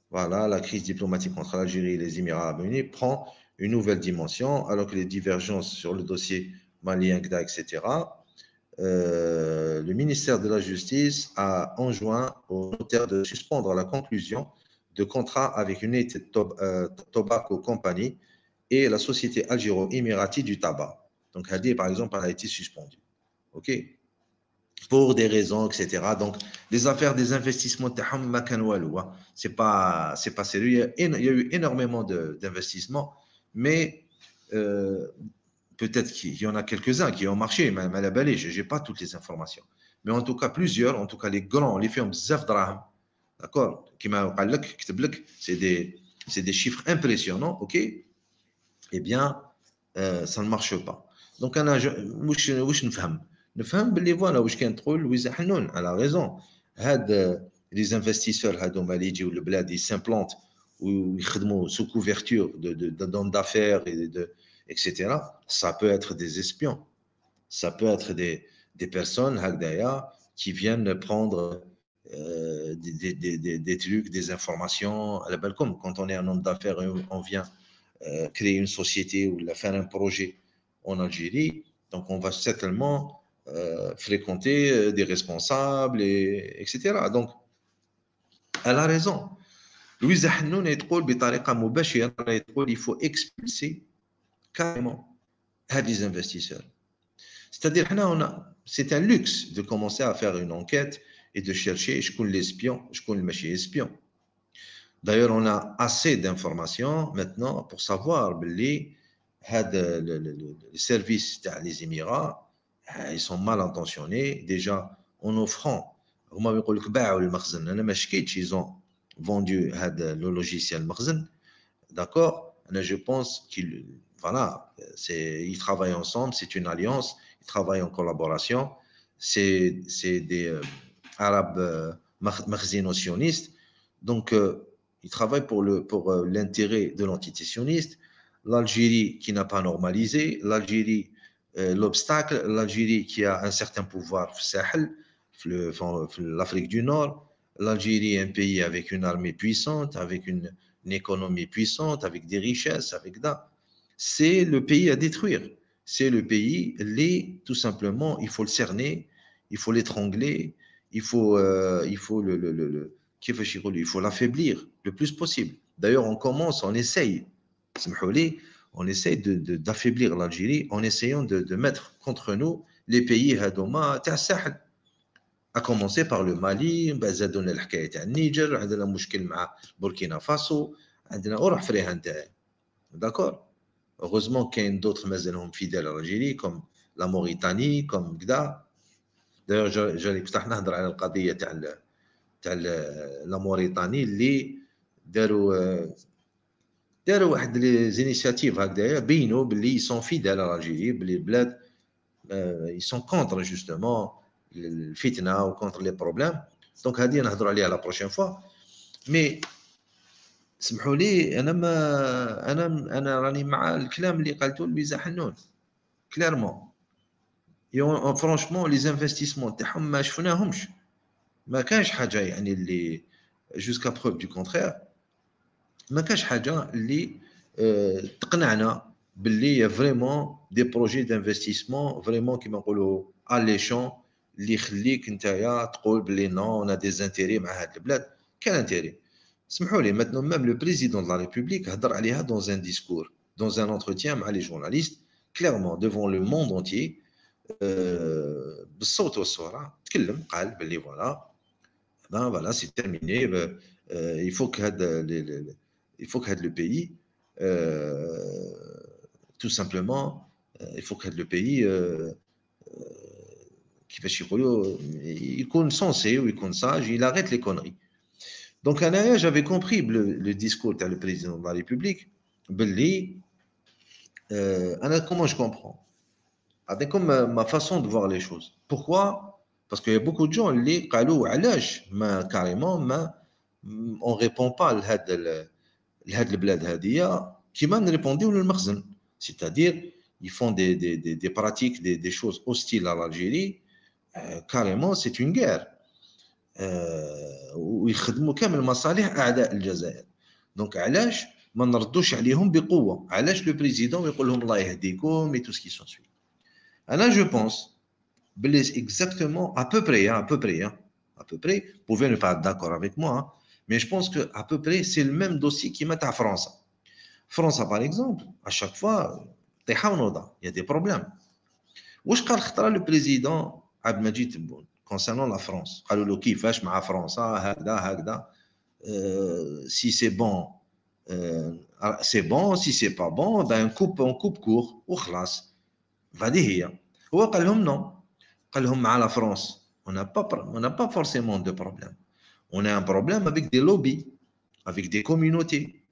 Voilà, la crise diplomatique entre l'Algérie et les Émirats arabes unis prend une nouvelle dimension, alors que les divergences sur le dossier mali etc., euh, le ministère de la Justice a enjoint aux notaire de suspendre la conclusion de contrats avec une euh, Tobacco Company et la société algéro-émirati du tabac. Donc, Hadi, par exemple, a été suspendu. OK pour des raisons, etc. Donc, les affaires des investissements, hein. c'est pas, c'est pas sérieux. Il y, a, eu énormément d'investissements, mais euh, peut-être qu'il y en a quelques-uns qui ont marché, mais à la je n'ai pas toutes les informations. Mais en tout cas, plusieurs, en tout cas, les grands, les firmes, d'accord, qui m'a c'est des, c'est des chiffres impressionnants, ok Eh bien, euh, ça ne marche pas. Donc, je, ne je, pas. نفهم باللي فوالا les كان تقول لويزا حنون على ريزون هاد لي زانفستيسور هادوما d'affaires etc. Ça peut être des espions. Ça peut être des, des personnes qui viennent prendre euh, des, trucs, des informations à la Quand on est un homme d'affaires, on vient euh, créer une société ou faire un projet en Algérie. Donc, on va certainement euh, fréquenter euh, des responsables, et, etc. Donc, elle a raison. Louise Hanoun est trop il faut expulser carrément à des investisseurs. C'est-à-dire, c'est un luxe de commencer à faire une enquête et de chercher je connais l'espion, je connais le machin espion. D'ailleurs, on a assez d'informations maintenant pour savoir les, les services des Émirats euh, ils sont mal intentionnés. Déjà, en offrant, ils ont vendu euh, le logiciel Marzen. D'accord Je pense qu'ils voilà, ils travaillent ensemble, c'est une alliance, ils travaillent en collaboration. C'est des euh, Arabes sionistes Donc, ils travaillent pour l'intérêt pour, de l'entité sioniste. L'Algérie qui n'a pas normalisé, l'Algérie euh, l'obstacle, l'Algérie qui a un certain pouvoir au Sahel, l'Afrique du Nord, l'Algérie est un pays avec une armée puissante, avec une, économie puissante, avec des richesses, avec da. C'est le pays à détruire. C'est le pays, les, tout simplement, il faut le cerner, il faut l'étrangler, il faut, euh, il faut le, le, le, il faut l'affaiblir le plus possible. D'ailleurs, on commence, on essaye on essaie d'affaiblir de, d'affaiblir l'Algérie en essayant de, de, mettre contre nous les pays Hadoma, Sahel. À commencer par le Mali, Bazadon al-Hkayat al-Niger, Adela Mouchkil ma Burkina Faso, Adela D'accord Heureusement qu'il y a d'autres sont fidèles à l'Algérie, comme la Mauritanie, comme Gda. D'ailleurs, j'allais peut parler à la question تاع la Mauritanie qui داروا euh, D'ailleurs, les initiatives sont fidèles à l'Algérie, ils sont contre justement le fitna ou contre les problèmes. Donc, on va aller à la prochaine fois. Mais, c'est ce je veux dire, je veux dire, clairement. Franchement, les investissements, je je M'achètent là, les, il y vraiment des projets d'investissement, vraiment qui m'ont dit le, alléchant, non, on a des intérêts quel intérêt? maintenant même le président de la République a dans un discours, dans un entretien à les journalistes, clairement devant le monde entier, sans la voilà, voilà c'est terminé, euh، il faut que il faut que le pays, euh, tout simplement, euh, il faut que le pays, euh, qui fait il compte sensé ou il compte sage, il arrête les conneries. Donc, j'avais compris le, discours le président de la République, Belli, comment je comprends avec comme ma façon de voir les choses. Pourquoi Parce qu'il y a beaucoup de gens qui disent carrément, mais on ne répond pas à il a qu'ils c'est-à-dire ils font des pratiques, des choses hostiles à l'Algérie, euh, une guerre. Euh, ils font qui Donc, le président, et tout ce qui Alors, je pense, exactement, à peu près, hein, à peu hein, ne pas être d'accord avec moi. Hein. Mais je pense que à peu près, c'est le même dossier qu'ils mettent à France. France, par exemple, à chaque fois, il y a des problèmes. Où est-ce le président Abdelmadjid concernant la France Il a France, ah, euh, si c'est bon. Euh, ah, c'est bon, si c'est pas bon, ben, on coupe, coupe court, ou classe, va dire. Ou à non, la France, on n'a pas, pas forcément de problème. On a un problème avec des lobbies, avec des communautés,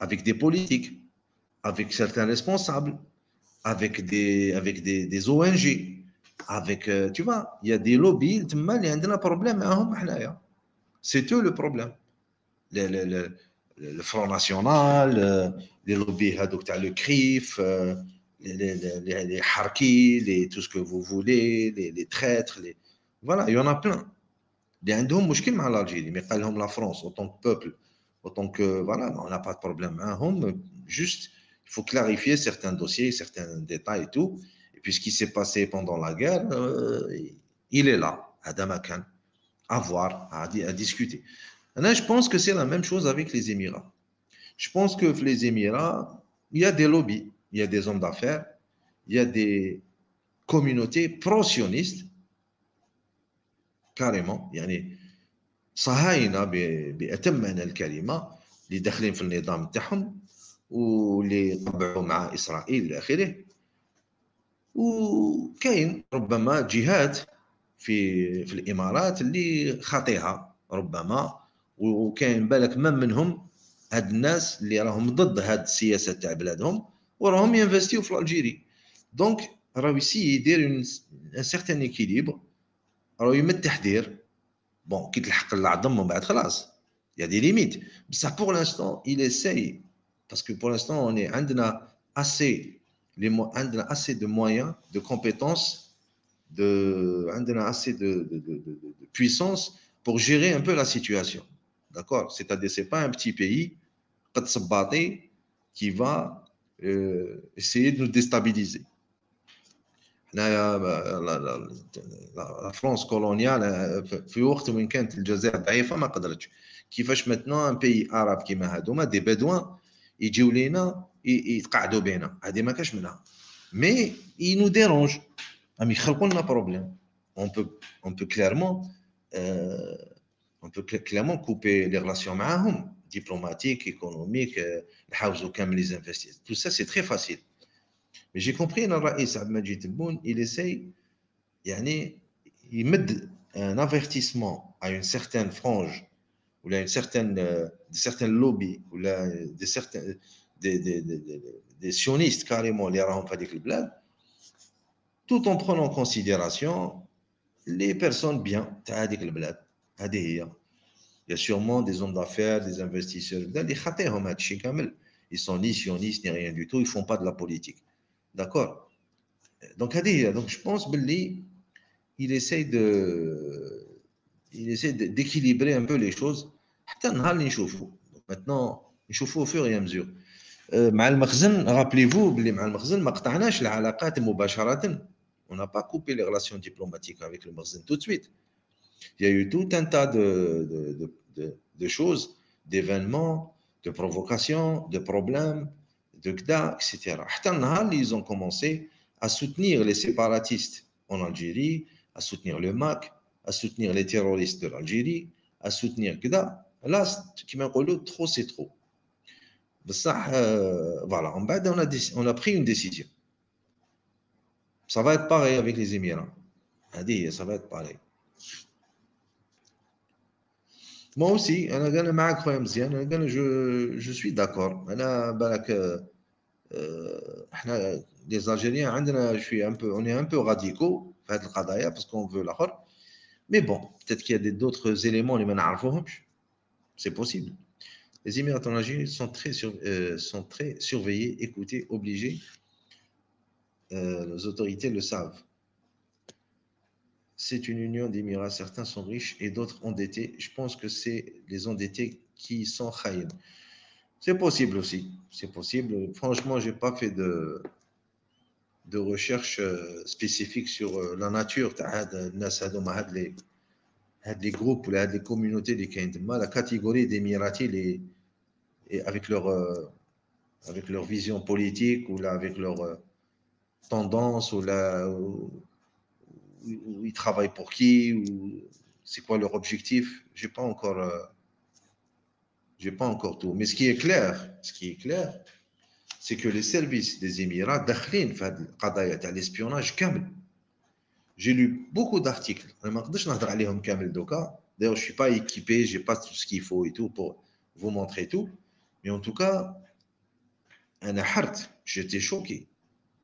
avec des politiques, avec certains responsables, avec des, avec des, ONG, avec, euh, tu vois, il y a des lobbies, il y a un problème, hein, hum, c'est eux le problème. Le, Front National, euh, les lobbies, hein, le CRIF, euh, les, les, les, tout ce que vous voulez, les, traîtres, voilà, il y en a plein mais عندهم مشكل مع France مي قال لهم لا فرنسا اوتون بوبل اوتون كو فوالا اون بروبليم juste, il faut clarifier certains dossiers, certains détails et tout. Et puis ce qui s'est passé pendant la guerre, euh, il est là, à Damakan, à voir, à, discuter. Là, je pense que c'est la même chose avec les Émirats. Je pense que les Émirats, il y a des lobbies, il y a des hommes d'affaires, il y a des communautés pro-sionistes كاريمون يعني صهاينه باتم معنى الكلمه اللي داخلين في النظام تاعهم واللي طبعوا مع اسرائيل الى اخره وكاين ربما جهات في في الامارات اللي خاطيها ربما وكاين بالك من منهم هاد الناس اللي راهم ضد هاد السياسه تاع بلادهم وراهم ينفستيو في الجيري دونك راهو يسي يدير ان سيغتان اكيليبر Alors, bon التحضير بون كي تلحق العظم من بعد خلاص a des limites ça pour l'instant il essaye parce que pour l'instant on est assez les assez de moyens de compétences de assez de, puissance pour gérer un peu la situation d'accord c'est-à-dire c'est pas un petit pays qui va euh, essayer de nous déstabiliser هنايا لا فرونس كولونيال في وقت وين كانت الجزائر ضعيفه ما قدرتش كيفاش متنا ان بي عرب كيما هادوما دي بدوان يجيو لينا يتقعدوا بينا هذه ما كاش منها مي اي نو ديرونج ام يخلقوا لنا بروبليم اون بو اون بو كليرمون اون بو كليرمون كوبي لي ريلاسيون معاهم ديبلوماتيك ايكونوميك euh، نحاوزو كامل لي انفستيس تو سا سي تري فاسيل Mais j'ai compris le Raïs Abdelmajid Tebboune, il essaye, il met un avertissement à une certaine frange, ou à une certaine, lobby euh, certains ou à des, certains, des, des, des, des sionistes carrément, les tout en prenant en considération les personnes bien, Tadik Il y a sûrement des hommes d'affaires, des investisseurs, ils sont ni sionistes ni rien du tout, ils ne font pas de la politique. D'accord Donc, donc, je pense que il essaye de essaie d'équilibrer un peu les choses. Maintenant, il chauffe au fur et à mesure. Euh, rappelez-vous on n'a pas coupé les relations diplomatiques avec le Marzin tout de suite. Il y a eu tout un tas de choses, d'événements, de provocations, de problèmes, de Gda, etc. Ils ont commencé à soutenir les séparatistes en Algérie, à soutenir le MAC, à soutenir les terroristes de l'Algérie, à soutenir Gda. Là, qui m'a trop, c'est trop. Euh, voilà, en bas, on a, pris une décision. Ça va être pareil avec les Émirats. Ça va être pareil. Moi aussi, je, je suis d'accord. Euh, les Algériens, je suis un peu, on est un peu radicaux parce qu'on veut la Mais bon, peut-être qu'il y a d'autres éléments, les c'est possible. Les Émirats en Algérie sont très, euh, sont très surveillés, écoutés, obligés. les euh, autorités le savent. C'est une union d'Émirats. Certains sont riches et d'autres endettés. Je pense que c'est les endettés qui sont faibles c'est possible aussi. C'est possible. Franchement, je n'ai pas fait de, de recherche euh, spécifique sur euh, la nature. Les, les groupes, les communautés, la catégorie des Miratis, et avec leur, euh, avec leur vision politique ou là, avec leur tendance, ou là, ils travaillent pour qui, ou c'est quoi leur objectif. Je n'ai pas encore je pas encore tout. Mais ce qui est clair, ce qui est clair, c'est que les services des Émirats d'achlin à l'espionnage kamel. J'ai lu beaucoup d'articles. D'ailleurs, je suis pas équipé, j'ai pas tout ce qu'il faut et tout pour vous montrer tout. Mais en tout cas, un j'étais choqué.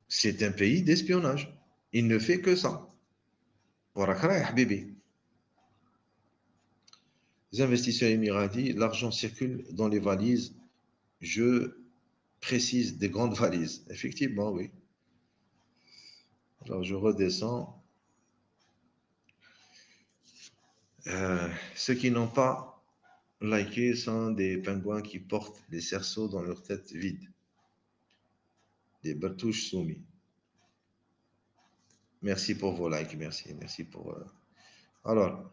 C'est un pays d'espionnage. Il ne fait que ça. bébé investisseurs émiratis, l'argent circule dans les valises, je précise des grandes valises. Effectivement, oui. Alors je redescends. Euh, ceux qui n'ont pas liké sont des pingouins qui portent des cerceaux dans leur tête vide, des bertouches soumis. Merci pour vos likes, merci, merci pour. Euh. Alors.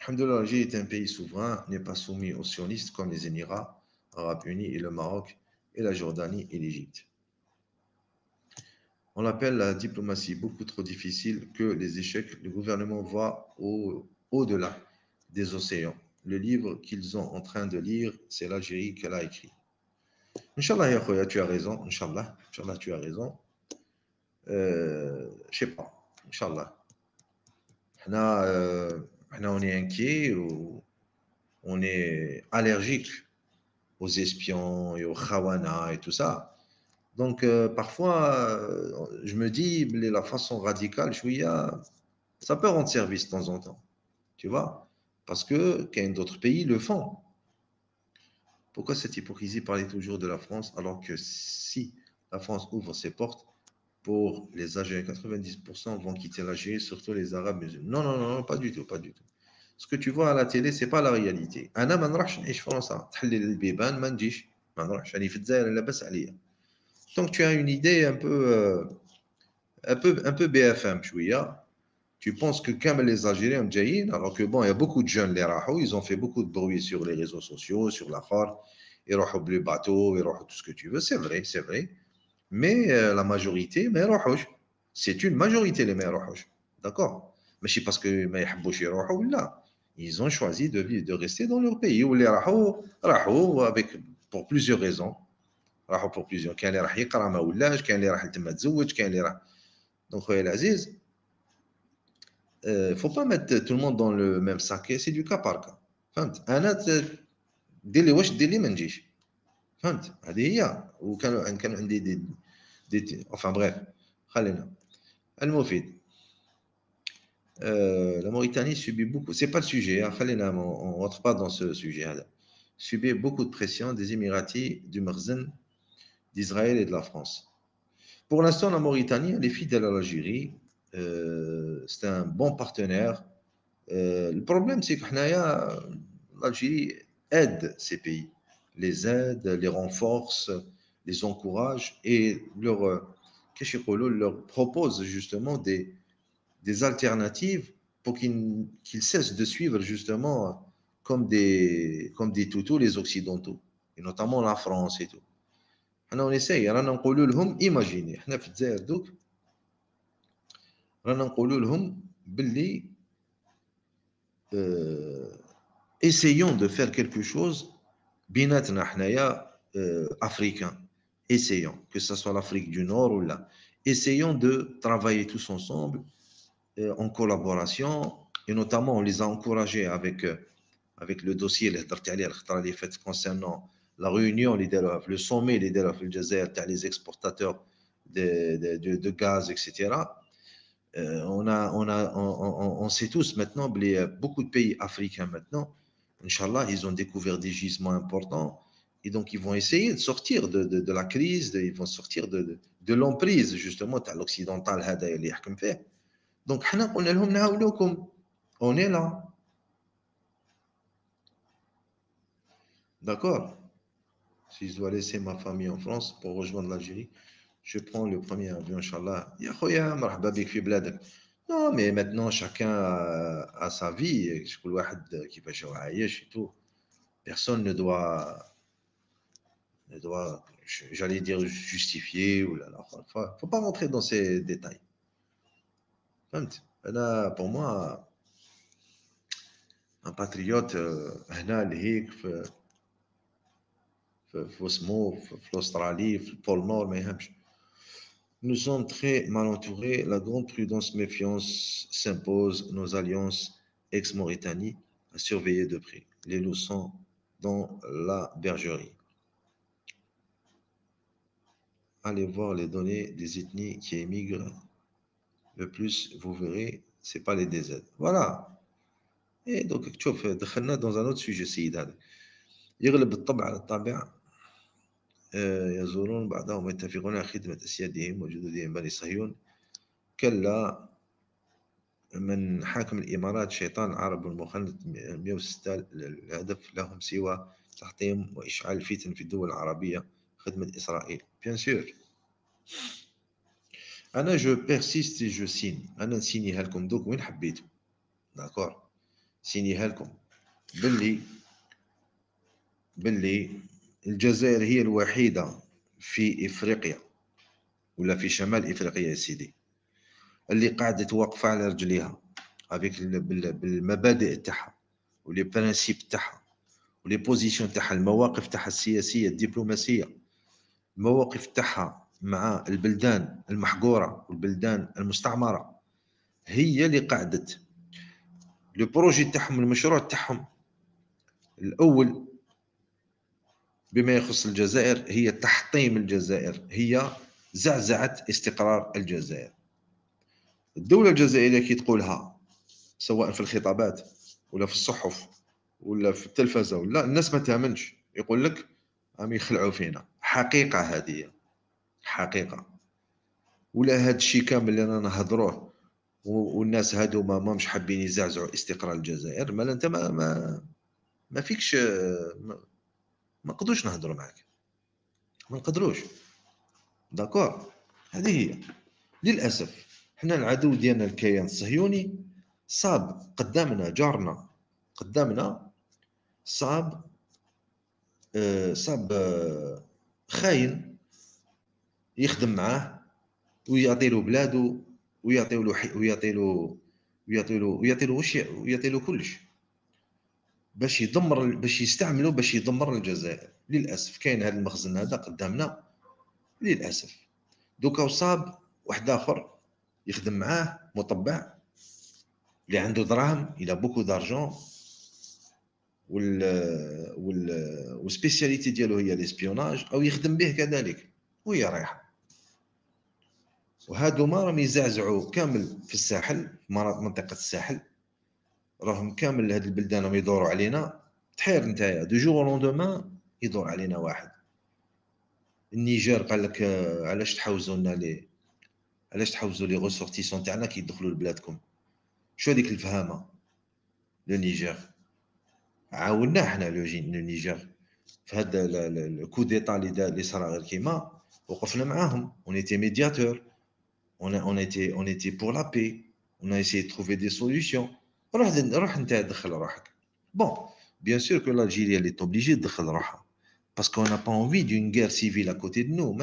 Alhamdoulilah, l'Algérie est un pays souverain, n'est pas soumis aux sionistes comme les Émirats arabes unis et le Maroc et la Jordanie et l'Égypte. On l'appelle la diplomatie beaucoup trop difficile que les échecs. Le gouvernement voit au-delà des océans. Le livre qu'ils sont en train de lire, c'est l'Algérie qu'elle a écrit. Inch'Allah, tu as raison. Inch'Allah, tu as raison. Euh, Je sais pas. Inch'Allah. On a... Euh, on est inquiet ou on est allergique aux espions et aux khawana et tout ça. Donc euh, parfois, euh, je me dis, la façon radicale, ah, ça peut rendre service de temps en temps, tu vois, parce que d'autres pays le font. Pourquoi cette hypocrisie parler toujours de la France alors que si la France ouvre ses portes, pour les Algériens. 90% vont quitter l'Algérie, surtout les Arabes musulmans. Non, non, non, pas du tout, pas du tout. Ce que tu vois à la télé, ce n'est pas la réalité. Donc tu as une idée un peu euh, un peu un peu BFM Tu penses que comme les Algériens alors que bon, il y a beaucoup de jeunes les ils ont fait beaucoup de bruit sur les réseaux sociaux, sur la ils راحوا bleu bateau, ils tout ce que tu veux, c'est vrai, c'est vrai. Mais euh, la majorité, c'est une majorité les Rouhouj. D'accord Mais c'est parce que ils ont choisi de, de rester dans leur pays. Ou les Rahou, Rahou, avec, pour plusieurs raisons. Rahou pour plusieurs. Quand les Rahou, Kara Maoulaj, quand les Rahou, Temadzouj, quand les Rahou. Donc, il ne euh, faut pas mettre tout le monde dans le même sac. C'est du cas par cas. Fahmt Anat, dès les Wesh, dès les enfin bref euh, la Mauritanie subit beaucoup, c'est pas le sujet, hein, hein, on, ne rentre pas dans ce sujet, hein. subit beaucoup de pression des Émiratis, du Merzen, d'Israël et de la France. Pour l'instant, la Mauritanie, est fidèle à l'Algérie, euh, c'est un bon partenaire. Euh, le problème, c'est que l'Algérie aide ces pays les aide, les renforce, les encourage et leur, euh, leur propose justement des, alternatives pour qu'ils cessent de suivre justement comme des, comme des toutous les Occidentaux, et notamment la France et tout. On essaye, on hum, imaginez, hum, euh, essayons de faire quelque chose بيناتنا africains essayons que ce soit l'Afrique du Nord ou là essayons de travailler tous ensemble euh, en collaboration et notamment on les a encouragés avec euh, avec le dossier concernant la réunion le sommet les exportateurs de, gaz etc euh, on a on a on sait tous maintenant beaucoup de pays africains maintenant Inch'Allah, ils ont découvert des gisements importants et donc ils vont essayer de sortir de, la crise, ils vont sortir de, l'emprise justement à l'occidental Donc on est là. D'accord Si je dois laisser ma famille en France pour rejoindre l'Algérie, je prends le premier avion, Inch'Allah. Non, mais maintenant, chacun a, sa vie. Et je crois que va tout. Personne ne doit, ne doit j'allais dire, justifier. Ou Il ne faut pas rentrer dans ces détails. pour moi, un patriote, هنا لهيك في في وسمو في الاسترالي في البول mais ما nous sommes très mal entourés, la grande prudence méfiance s'impose, nos alliances ex-Mauritanie à surveiller de près. Les loups sont dans la bergerie. Allez voir les données des ethnies qui émigrent. Le plus, vous verrez, c'est pas les DZ. Voilà. Et donc, tu vois, dans un autre sujet, c'est يغلب آه، يزورون بعضهم يتفقون على خدمة أسيادهم وجدودهم بني صهيون كلا من حاكم الإمارات شيطان العرب المخنث 106 الهدف لهم سوى تحطيم وإشعال الفتن في الدول العربية خدمة إسرائيل بيان سور أنا جو بيرسيست جو سين أنا نسينيها لكم دوك وين حبيتو داكور سينيها لكم باللي باللي الجزائر هي الوحيده في افريقيا ولا في شمال افريقيا يا سيدي اللي قاعده واقفه على رجليها افيك بالمبادئ تاعها ولي برانسيب تاعها ولي بوزيسيون تاعها المواقف تاعها السياسيه الدبلوماسيه المواقف تاعها مع البلدان المحقوره والبلدان المستعمره هي اللي قعدت لو بروجي تاعهم المشروع تاعهم الاول بما يخص الجزائر هي تحطيم الجزائر هي زعزعة استقرار الجزائر الدولة الجزائرية كي تقولها سواء في الخطابات ولا في الصحف ولا في التلفزة ولا الناس ما تامنش يقول لك عم يخلعوا فينا حقيقة هذه حقيقة ولا هاد الشيء كامل اللي رانا نهضروه والناس هادو ما مش حابين يزعزعوا استقرار الجزائر مالا انت ما ما, ما فيكش ما ما نقدروش نهضروا معاك ما نقدروش داكور هذه هي للاسف حنا العدو ديالنا الكيان الصهيوني صاب قدامنا جارنا قدامنا صاب آه، صاب آه، خاين يخدم معاه ويعطي له بلاده ويعطي له ويعطي له ويعطي له ويعطي له كلش باش يدمر باش يستعملوا باش يدمر الجزائر للاسف كاين هذا المخزن هذا قدامنا للاسف دوكا وصاب واحد اخر يخدم معاه مطبع اللي عنده دراهم الى بوكو دارجون وال وال ديالو هي الاسبيوناج او يخدم به كذلك وهي رايحه وهادو ما راهم يزعزعوا كامل في الساحل في منطقه الساحل راهم كامل هاد البلدان راهم يدوروا علينا تحير نتايا دو جور لوندومان يدور علينا واحد النيجر قال لك آه، علاش تحوزوا لنا لي علاش تحوزوا لي غوسورتيسون تاعنا كي يدخلوا لبلادكم شو هذيك الفهامه لو نيجر عاونا حنا لو نيجر في هذا الكو ديتا اللي صرا غير كيما وقفنا معاهم اون ايتي ميدياتور اون ايتي اون ايتي بور لا بي اون ايسي تروفي دي سوليوشن Bon, bien sûr que l'Algérie est obligée de faire le Parce qu'on n'a pas envie d'une guerre civile à côté de nous.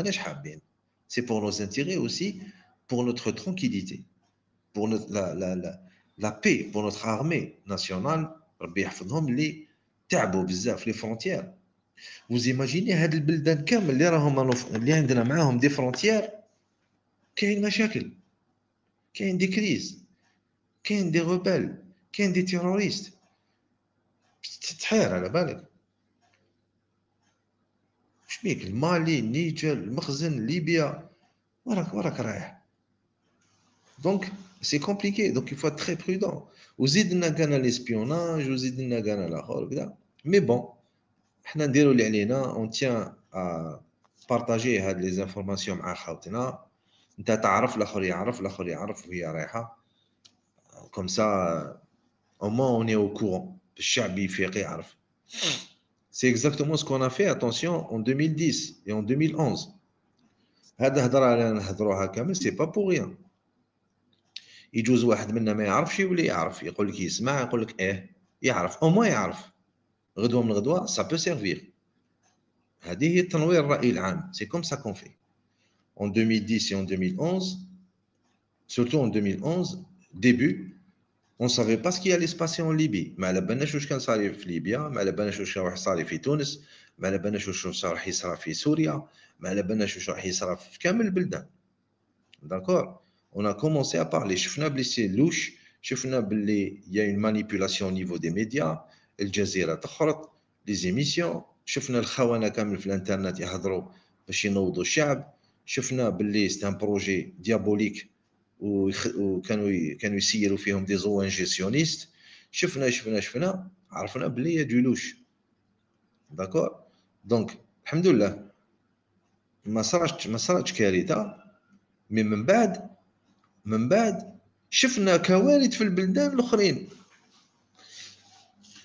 C'est pour nos intérêts aussi. Pour notre tranquillité. Pour la paix. Pour notre armée nationale. Les frontières. Vous imaginez, il y a des frontières ont des crises. Qui crises, des rebelles. كاين دي تيروريست تتحير على بالك واش بيك المالي النيجر المخزن ليبيا وراك وراك رايح دونك سي كومبليكي دونك يفوا تري برودون très وزيدنا كان الاسبيوناج وزيدنا كان الاخر كذا مي بون حنا نديرو اللي علينا اون تيان بارطاجي هاد لي زانفورماسيون مع خاوتنا انت تعرف الاخر يعرف الاخر يعرف وهي رايحه كوم سا Au moins, on est au courant. C'est exactement ce qu'on a fait, attention, en 2010 et en 2011. C'est pas pour rien. يجوز واحد منا ما يعرفش يولي يعرف يقول لك يسمع en 2010 et en 2011 surtout en 2011 début اون سافي با سكي الي سباسي اون ليبي ما على بالناش واش كان صاري في ليبيا ما على بالناش واش راح صاري في تونس ما على بالناش واش راح يصرى في سوريا ما على بالناش واش راح يصرى في كامل البلدان داكور اون ا كومونسي ا بارلي شفنا بلي سي لوش شفنا بلي يا اون مانيبيولاسيون نيفو دي ميديا الجزيره تخرط لي زيميسيون شفنا الخونه كامل في الانترنت يهضروا باش ينوضوا الشعب شفنا بلي سي ان بروجي ديابوليك وكانوا كانوا يسيروا فيهم دي زو جيسيونيست شفنا شفنا شفنا عرفنا بلي هي دولوش داكور دونك الحمد لله ما صارش ما صارتش كارثه مي من بعد من بعد شفنا كوارث في البلدان الاخرين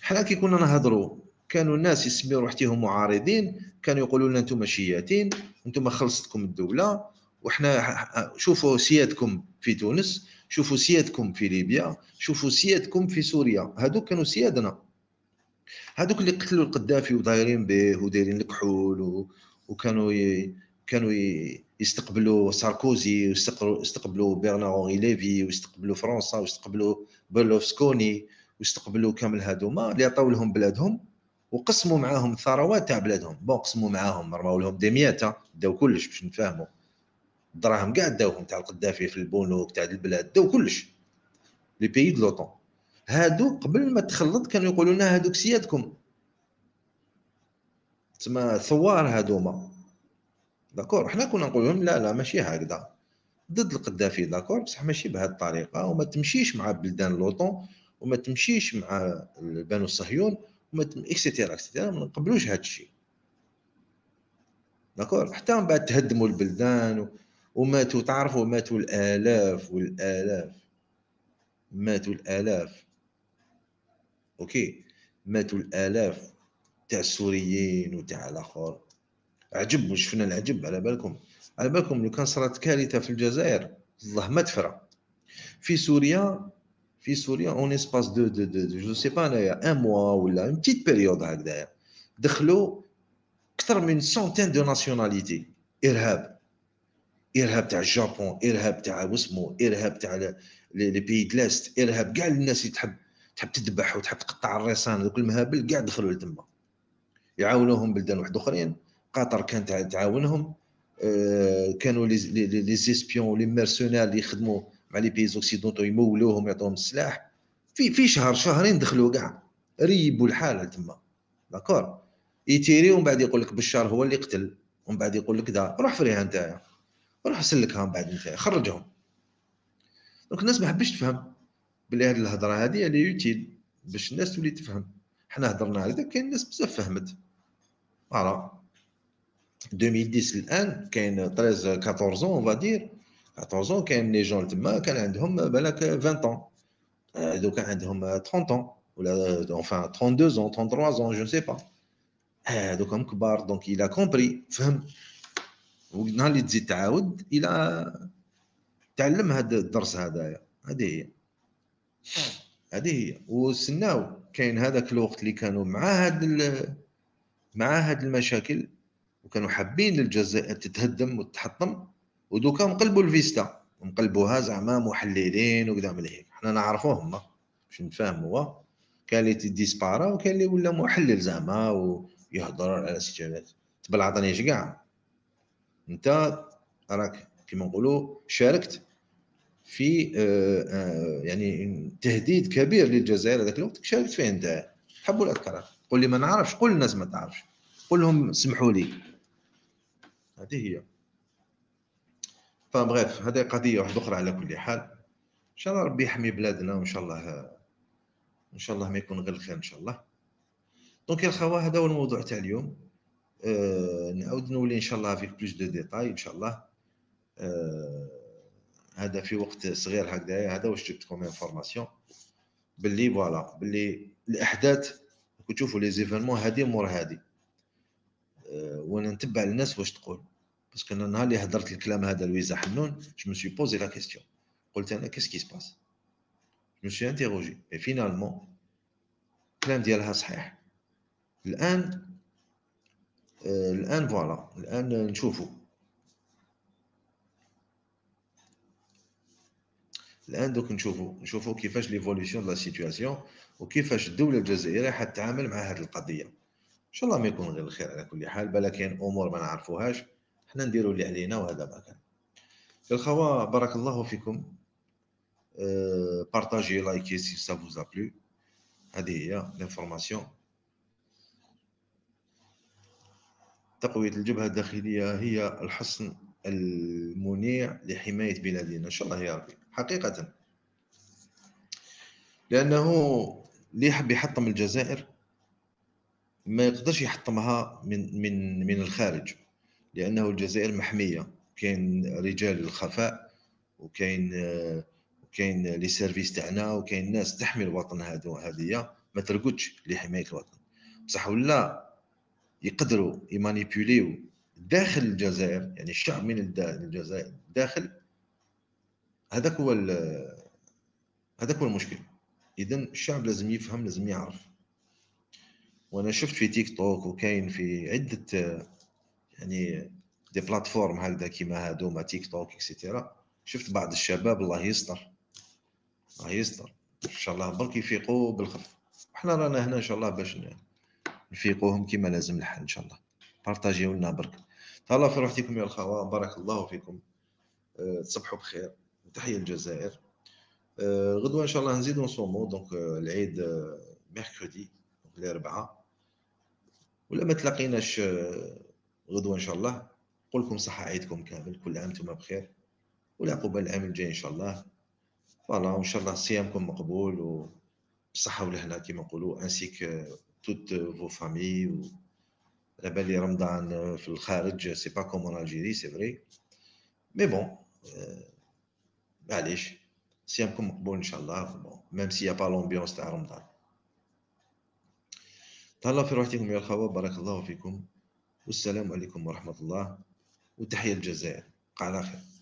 حنا كي كنا نهضروا كانوا الناس يسميو روحتيهم معارضين كانوا يقولوا لنا انتم شياتين انتم خلصتكم الدوله وحنا شوفوا سيادكم في تونس شوفوا سيادكم في ليبيا شوفوا سيادكم في سوريا هذوك كانوا سيادنا هذوك اللي قتلوا القذافي وضايرين به ودايرين الكحول وكانوا ي... كانوا ي... يستقبلوا ساركوزي ويستقبلوا بيرنار اونغي ليفي ويستقبلوا فرنسا ويستقبلوا بلوفسكوني ويستقبلوا كامل هذوما اللي عطاو لهم بلادهم وقسموا معاهم الثروات تاع بلادهم بون قسموا معاهم رماو لهم ديمياتا داو كلش باش نفهموا الدراهم كاع داوهم تاع القدافي في البنوك تاع البلاد داو كلش لي بيي دو لوطون هادو قبل ما تخلط كانوا يقولوا لنا هادوك سيادكم تسمى ثوار هادوما داكور حنا كنا نقول لهم لا لا ماشي هكذا ضد القدافي داكور بصح ماشي بهذه الطريقه وما تمشيش مع بلدان لوطون وما تمشيش مع البنو الصهيون وما تم اكسيتيرا اكسيتيرا ما نقبلوش هذا الشيء داكور حتى من بعد تهدموا البلدان و... وماتوا تعرفوا ماتوا الالاف والالاف ماتوا الالاف اوكي ماتوا الالاف تاع السوريين وتاع الاخر عجب وشفنا العجب على بالكم على بالكم لو كان صارت كارثه في الجزائر الله ما تفرع في سوريا في سوريا اون اسباس دو دو دو جو سي با انايا ان موا ولا اون بتيت بيريود هكذايا دخلوا اكثر من سونتين دو ناسيوناليتي ارهاب ارهاب تاع الجابون ارهاب تاع وسمو ارهاب تاع لي بي دلاست ارهاب كاع الناس اللي تحب تحب تذبح وتحب تقطع الريسان ذوك المهابل كاع دخلوا لتما يعاونوهم بلدان واحد اخرين قطر كانت تعاونهم آه، كانوا لي زيسبيون لي مرسونير اللي يخدموا مع لي بيز اوكسيدونتو يمولوهم يعطوهم السلاح في في شهر شهرين دخلوا كاع ريبوا الحاله تما داكور يتيري ومن بعد يقول لك بشار هو اللي قتل ومن بعد يقول لك دا روح فريها نتايا وراح اسلك هان بعد انت خرجهم دونك الناس ما حبش تفهم بلي هذه الهضره هذه اللي يعني يوتيل باش الناس تولي تفهم حنا هضرنا على ذاك كاين الناس بزاف فهمت فوالا 2010 الان كاين 13 14 اون فادير 14 اون كاين لي جون تما كان عندهم بالك 20 اون دوكا عندهم 30 اون ولا اونفان 32 طون 33 طون جو سي با هذوك كبار دونك الى كومبري فهم ونهار اللي تزيد تعاود الى تعلم هذا الدرس هذايا هذه هي هذه هي وسناو كاين هذاك الوقت اللي كانوا مع هاد مع هاد المشاكل وكانوا حابين الجزائر تتهدم وتتحطم ودوكا نقلبوا الفيستا نقلبوها زعما محللين وكذا من هيك حنا نعرفوهم باش نفهموا كاين اللي تديسبارا وكاين اللي ولا محلل زعما ويهضر على السيتيونات تبلعطنيش كاع انت راك كما نقولوا شاركت في آه، آه، يعني تهديد كبير للجزائر هذاك الوقت شاركت فيه انت حب ولا تكره قول لي ما نعرفش قول الناس ما تعرفش قول لهم سمحوا لي هذه هي فبغيف هذه قضيه واحده اخرى على كل حال ان شاء الله ربي يحمي بلادنا وان شاء الله ان شاء الله ما يكون غير الخير ان شاء الله دونك يا الخوا هذا هو الموضوع تاع اليوم آه، نعاود نولي ان شاء الله في بلوس دو ديتاي ان شاء الله آه، هذا في وقت صغير هكذا هذا واش جبت كوم انفورماسيون باللي فوالا باللي الاحداث تشوفوا لي زيفينمون هادي مور هادي آه، وانا نتبع الناس واش تقول باسكو انا نهار اللي هضرت الكلام هذا لويزا حنون جو سوي بوزي لا كيستيون قلت انا كيس كي سباس جو سوي انتيروجي اي فينالمون الكلام ديالها صحيح الان آه، الان فوالا الان نشوفوا الان دوك نشوفوا نشوفوا كيفاش ليفوليسيون لا سيتوياسيون وكيفاش الدوله الجزائريه حتتعامل مع هذه القضيه ان شاء الله ما يكون غير الخير على كل حال بلا كاين امور ما نعرفوهاش حنا نديروا اللي علينا وهذا ما كان الخوا بارك الله فيكم بارطاجي لايكي سي سا فوزا بلو هذه هي لانفورماسيون تقوية الجبهة الداخلية هي الحصن المنيع لحماية بلادنا إن شاء الله يا ربي حقيقة لأنه اللي يحب يحطم الجزائر ما يقدرش يحطمها من من من الخارج لأنه الجزائر محمية كاين رجال الخفاء وكاين وكاين لي سيرفيس تاعنا وكاين ناس تحمي الوطن هذو هذه ما ترقدش لحماية الوطن بصح ولا يقدروا يمانيبيوليو داخل الجزائر يعني الشعب من الجزائر داخل هذاك هو هذاك هو المشكل اذا الشعب لازم يفهم لازم يعرف وانا شفت في تيك توك وكاين في عده يعني دي بلاتفورم هكذا كيما ما تيك توك اكسيتيرا شفت بعض الشباب الله يستر الله يستر ان شاء الله برك يفيقوا بالخف احنا رانا هنا ان شاء الله باش نفيقوهم كما لازم الحال ان شاء الله بارطاجيو لنا برك تهلا في روحتكم يا الخوان بارك الله فيكم آه، تصبحوا بخير تحيه الجزائر آه، غدوه ان شاء الله نزيدو نصومو دونك آه، العيد ميركودي الاربعاء ولا ما تلاقيناش غدوه ان شاء الله نقول لكم صحه عيدكم كامل كل عام انتم بخير ولا العام الجاي ان شاء الله فوالا وان شاء الله صيامكم مقبول وبالصحه ولهنا كما نقولوا انسيك toutes vos familles. Ou... La belle Ramadan, c'est pas comme en Algérie, c'est vrai. Mais bon, allez, si un bon, Inch'Allah, bon, même s'il n'y a pas l'ambiance de Ramadan. تهلا في روحتكم يا الخوة بارك الله فيكم والسلام عليكم ورحمة الله وتحية الجزائر قاعد آخر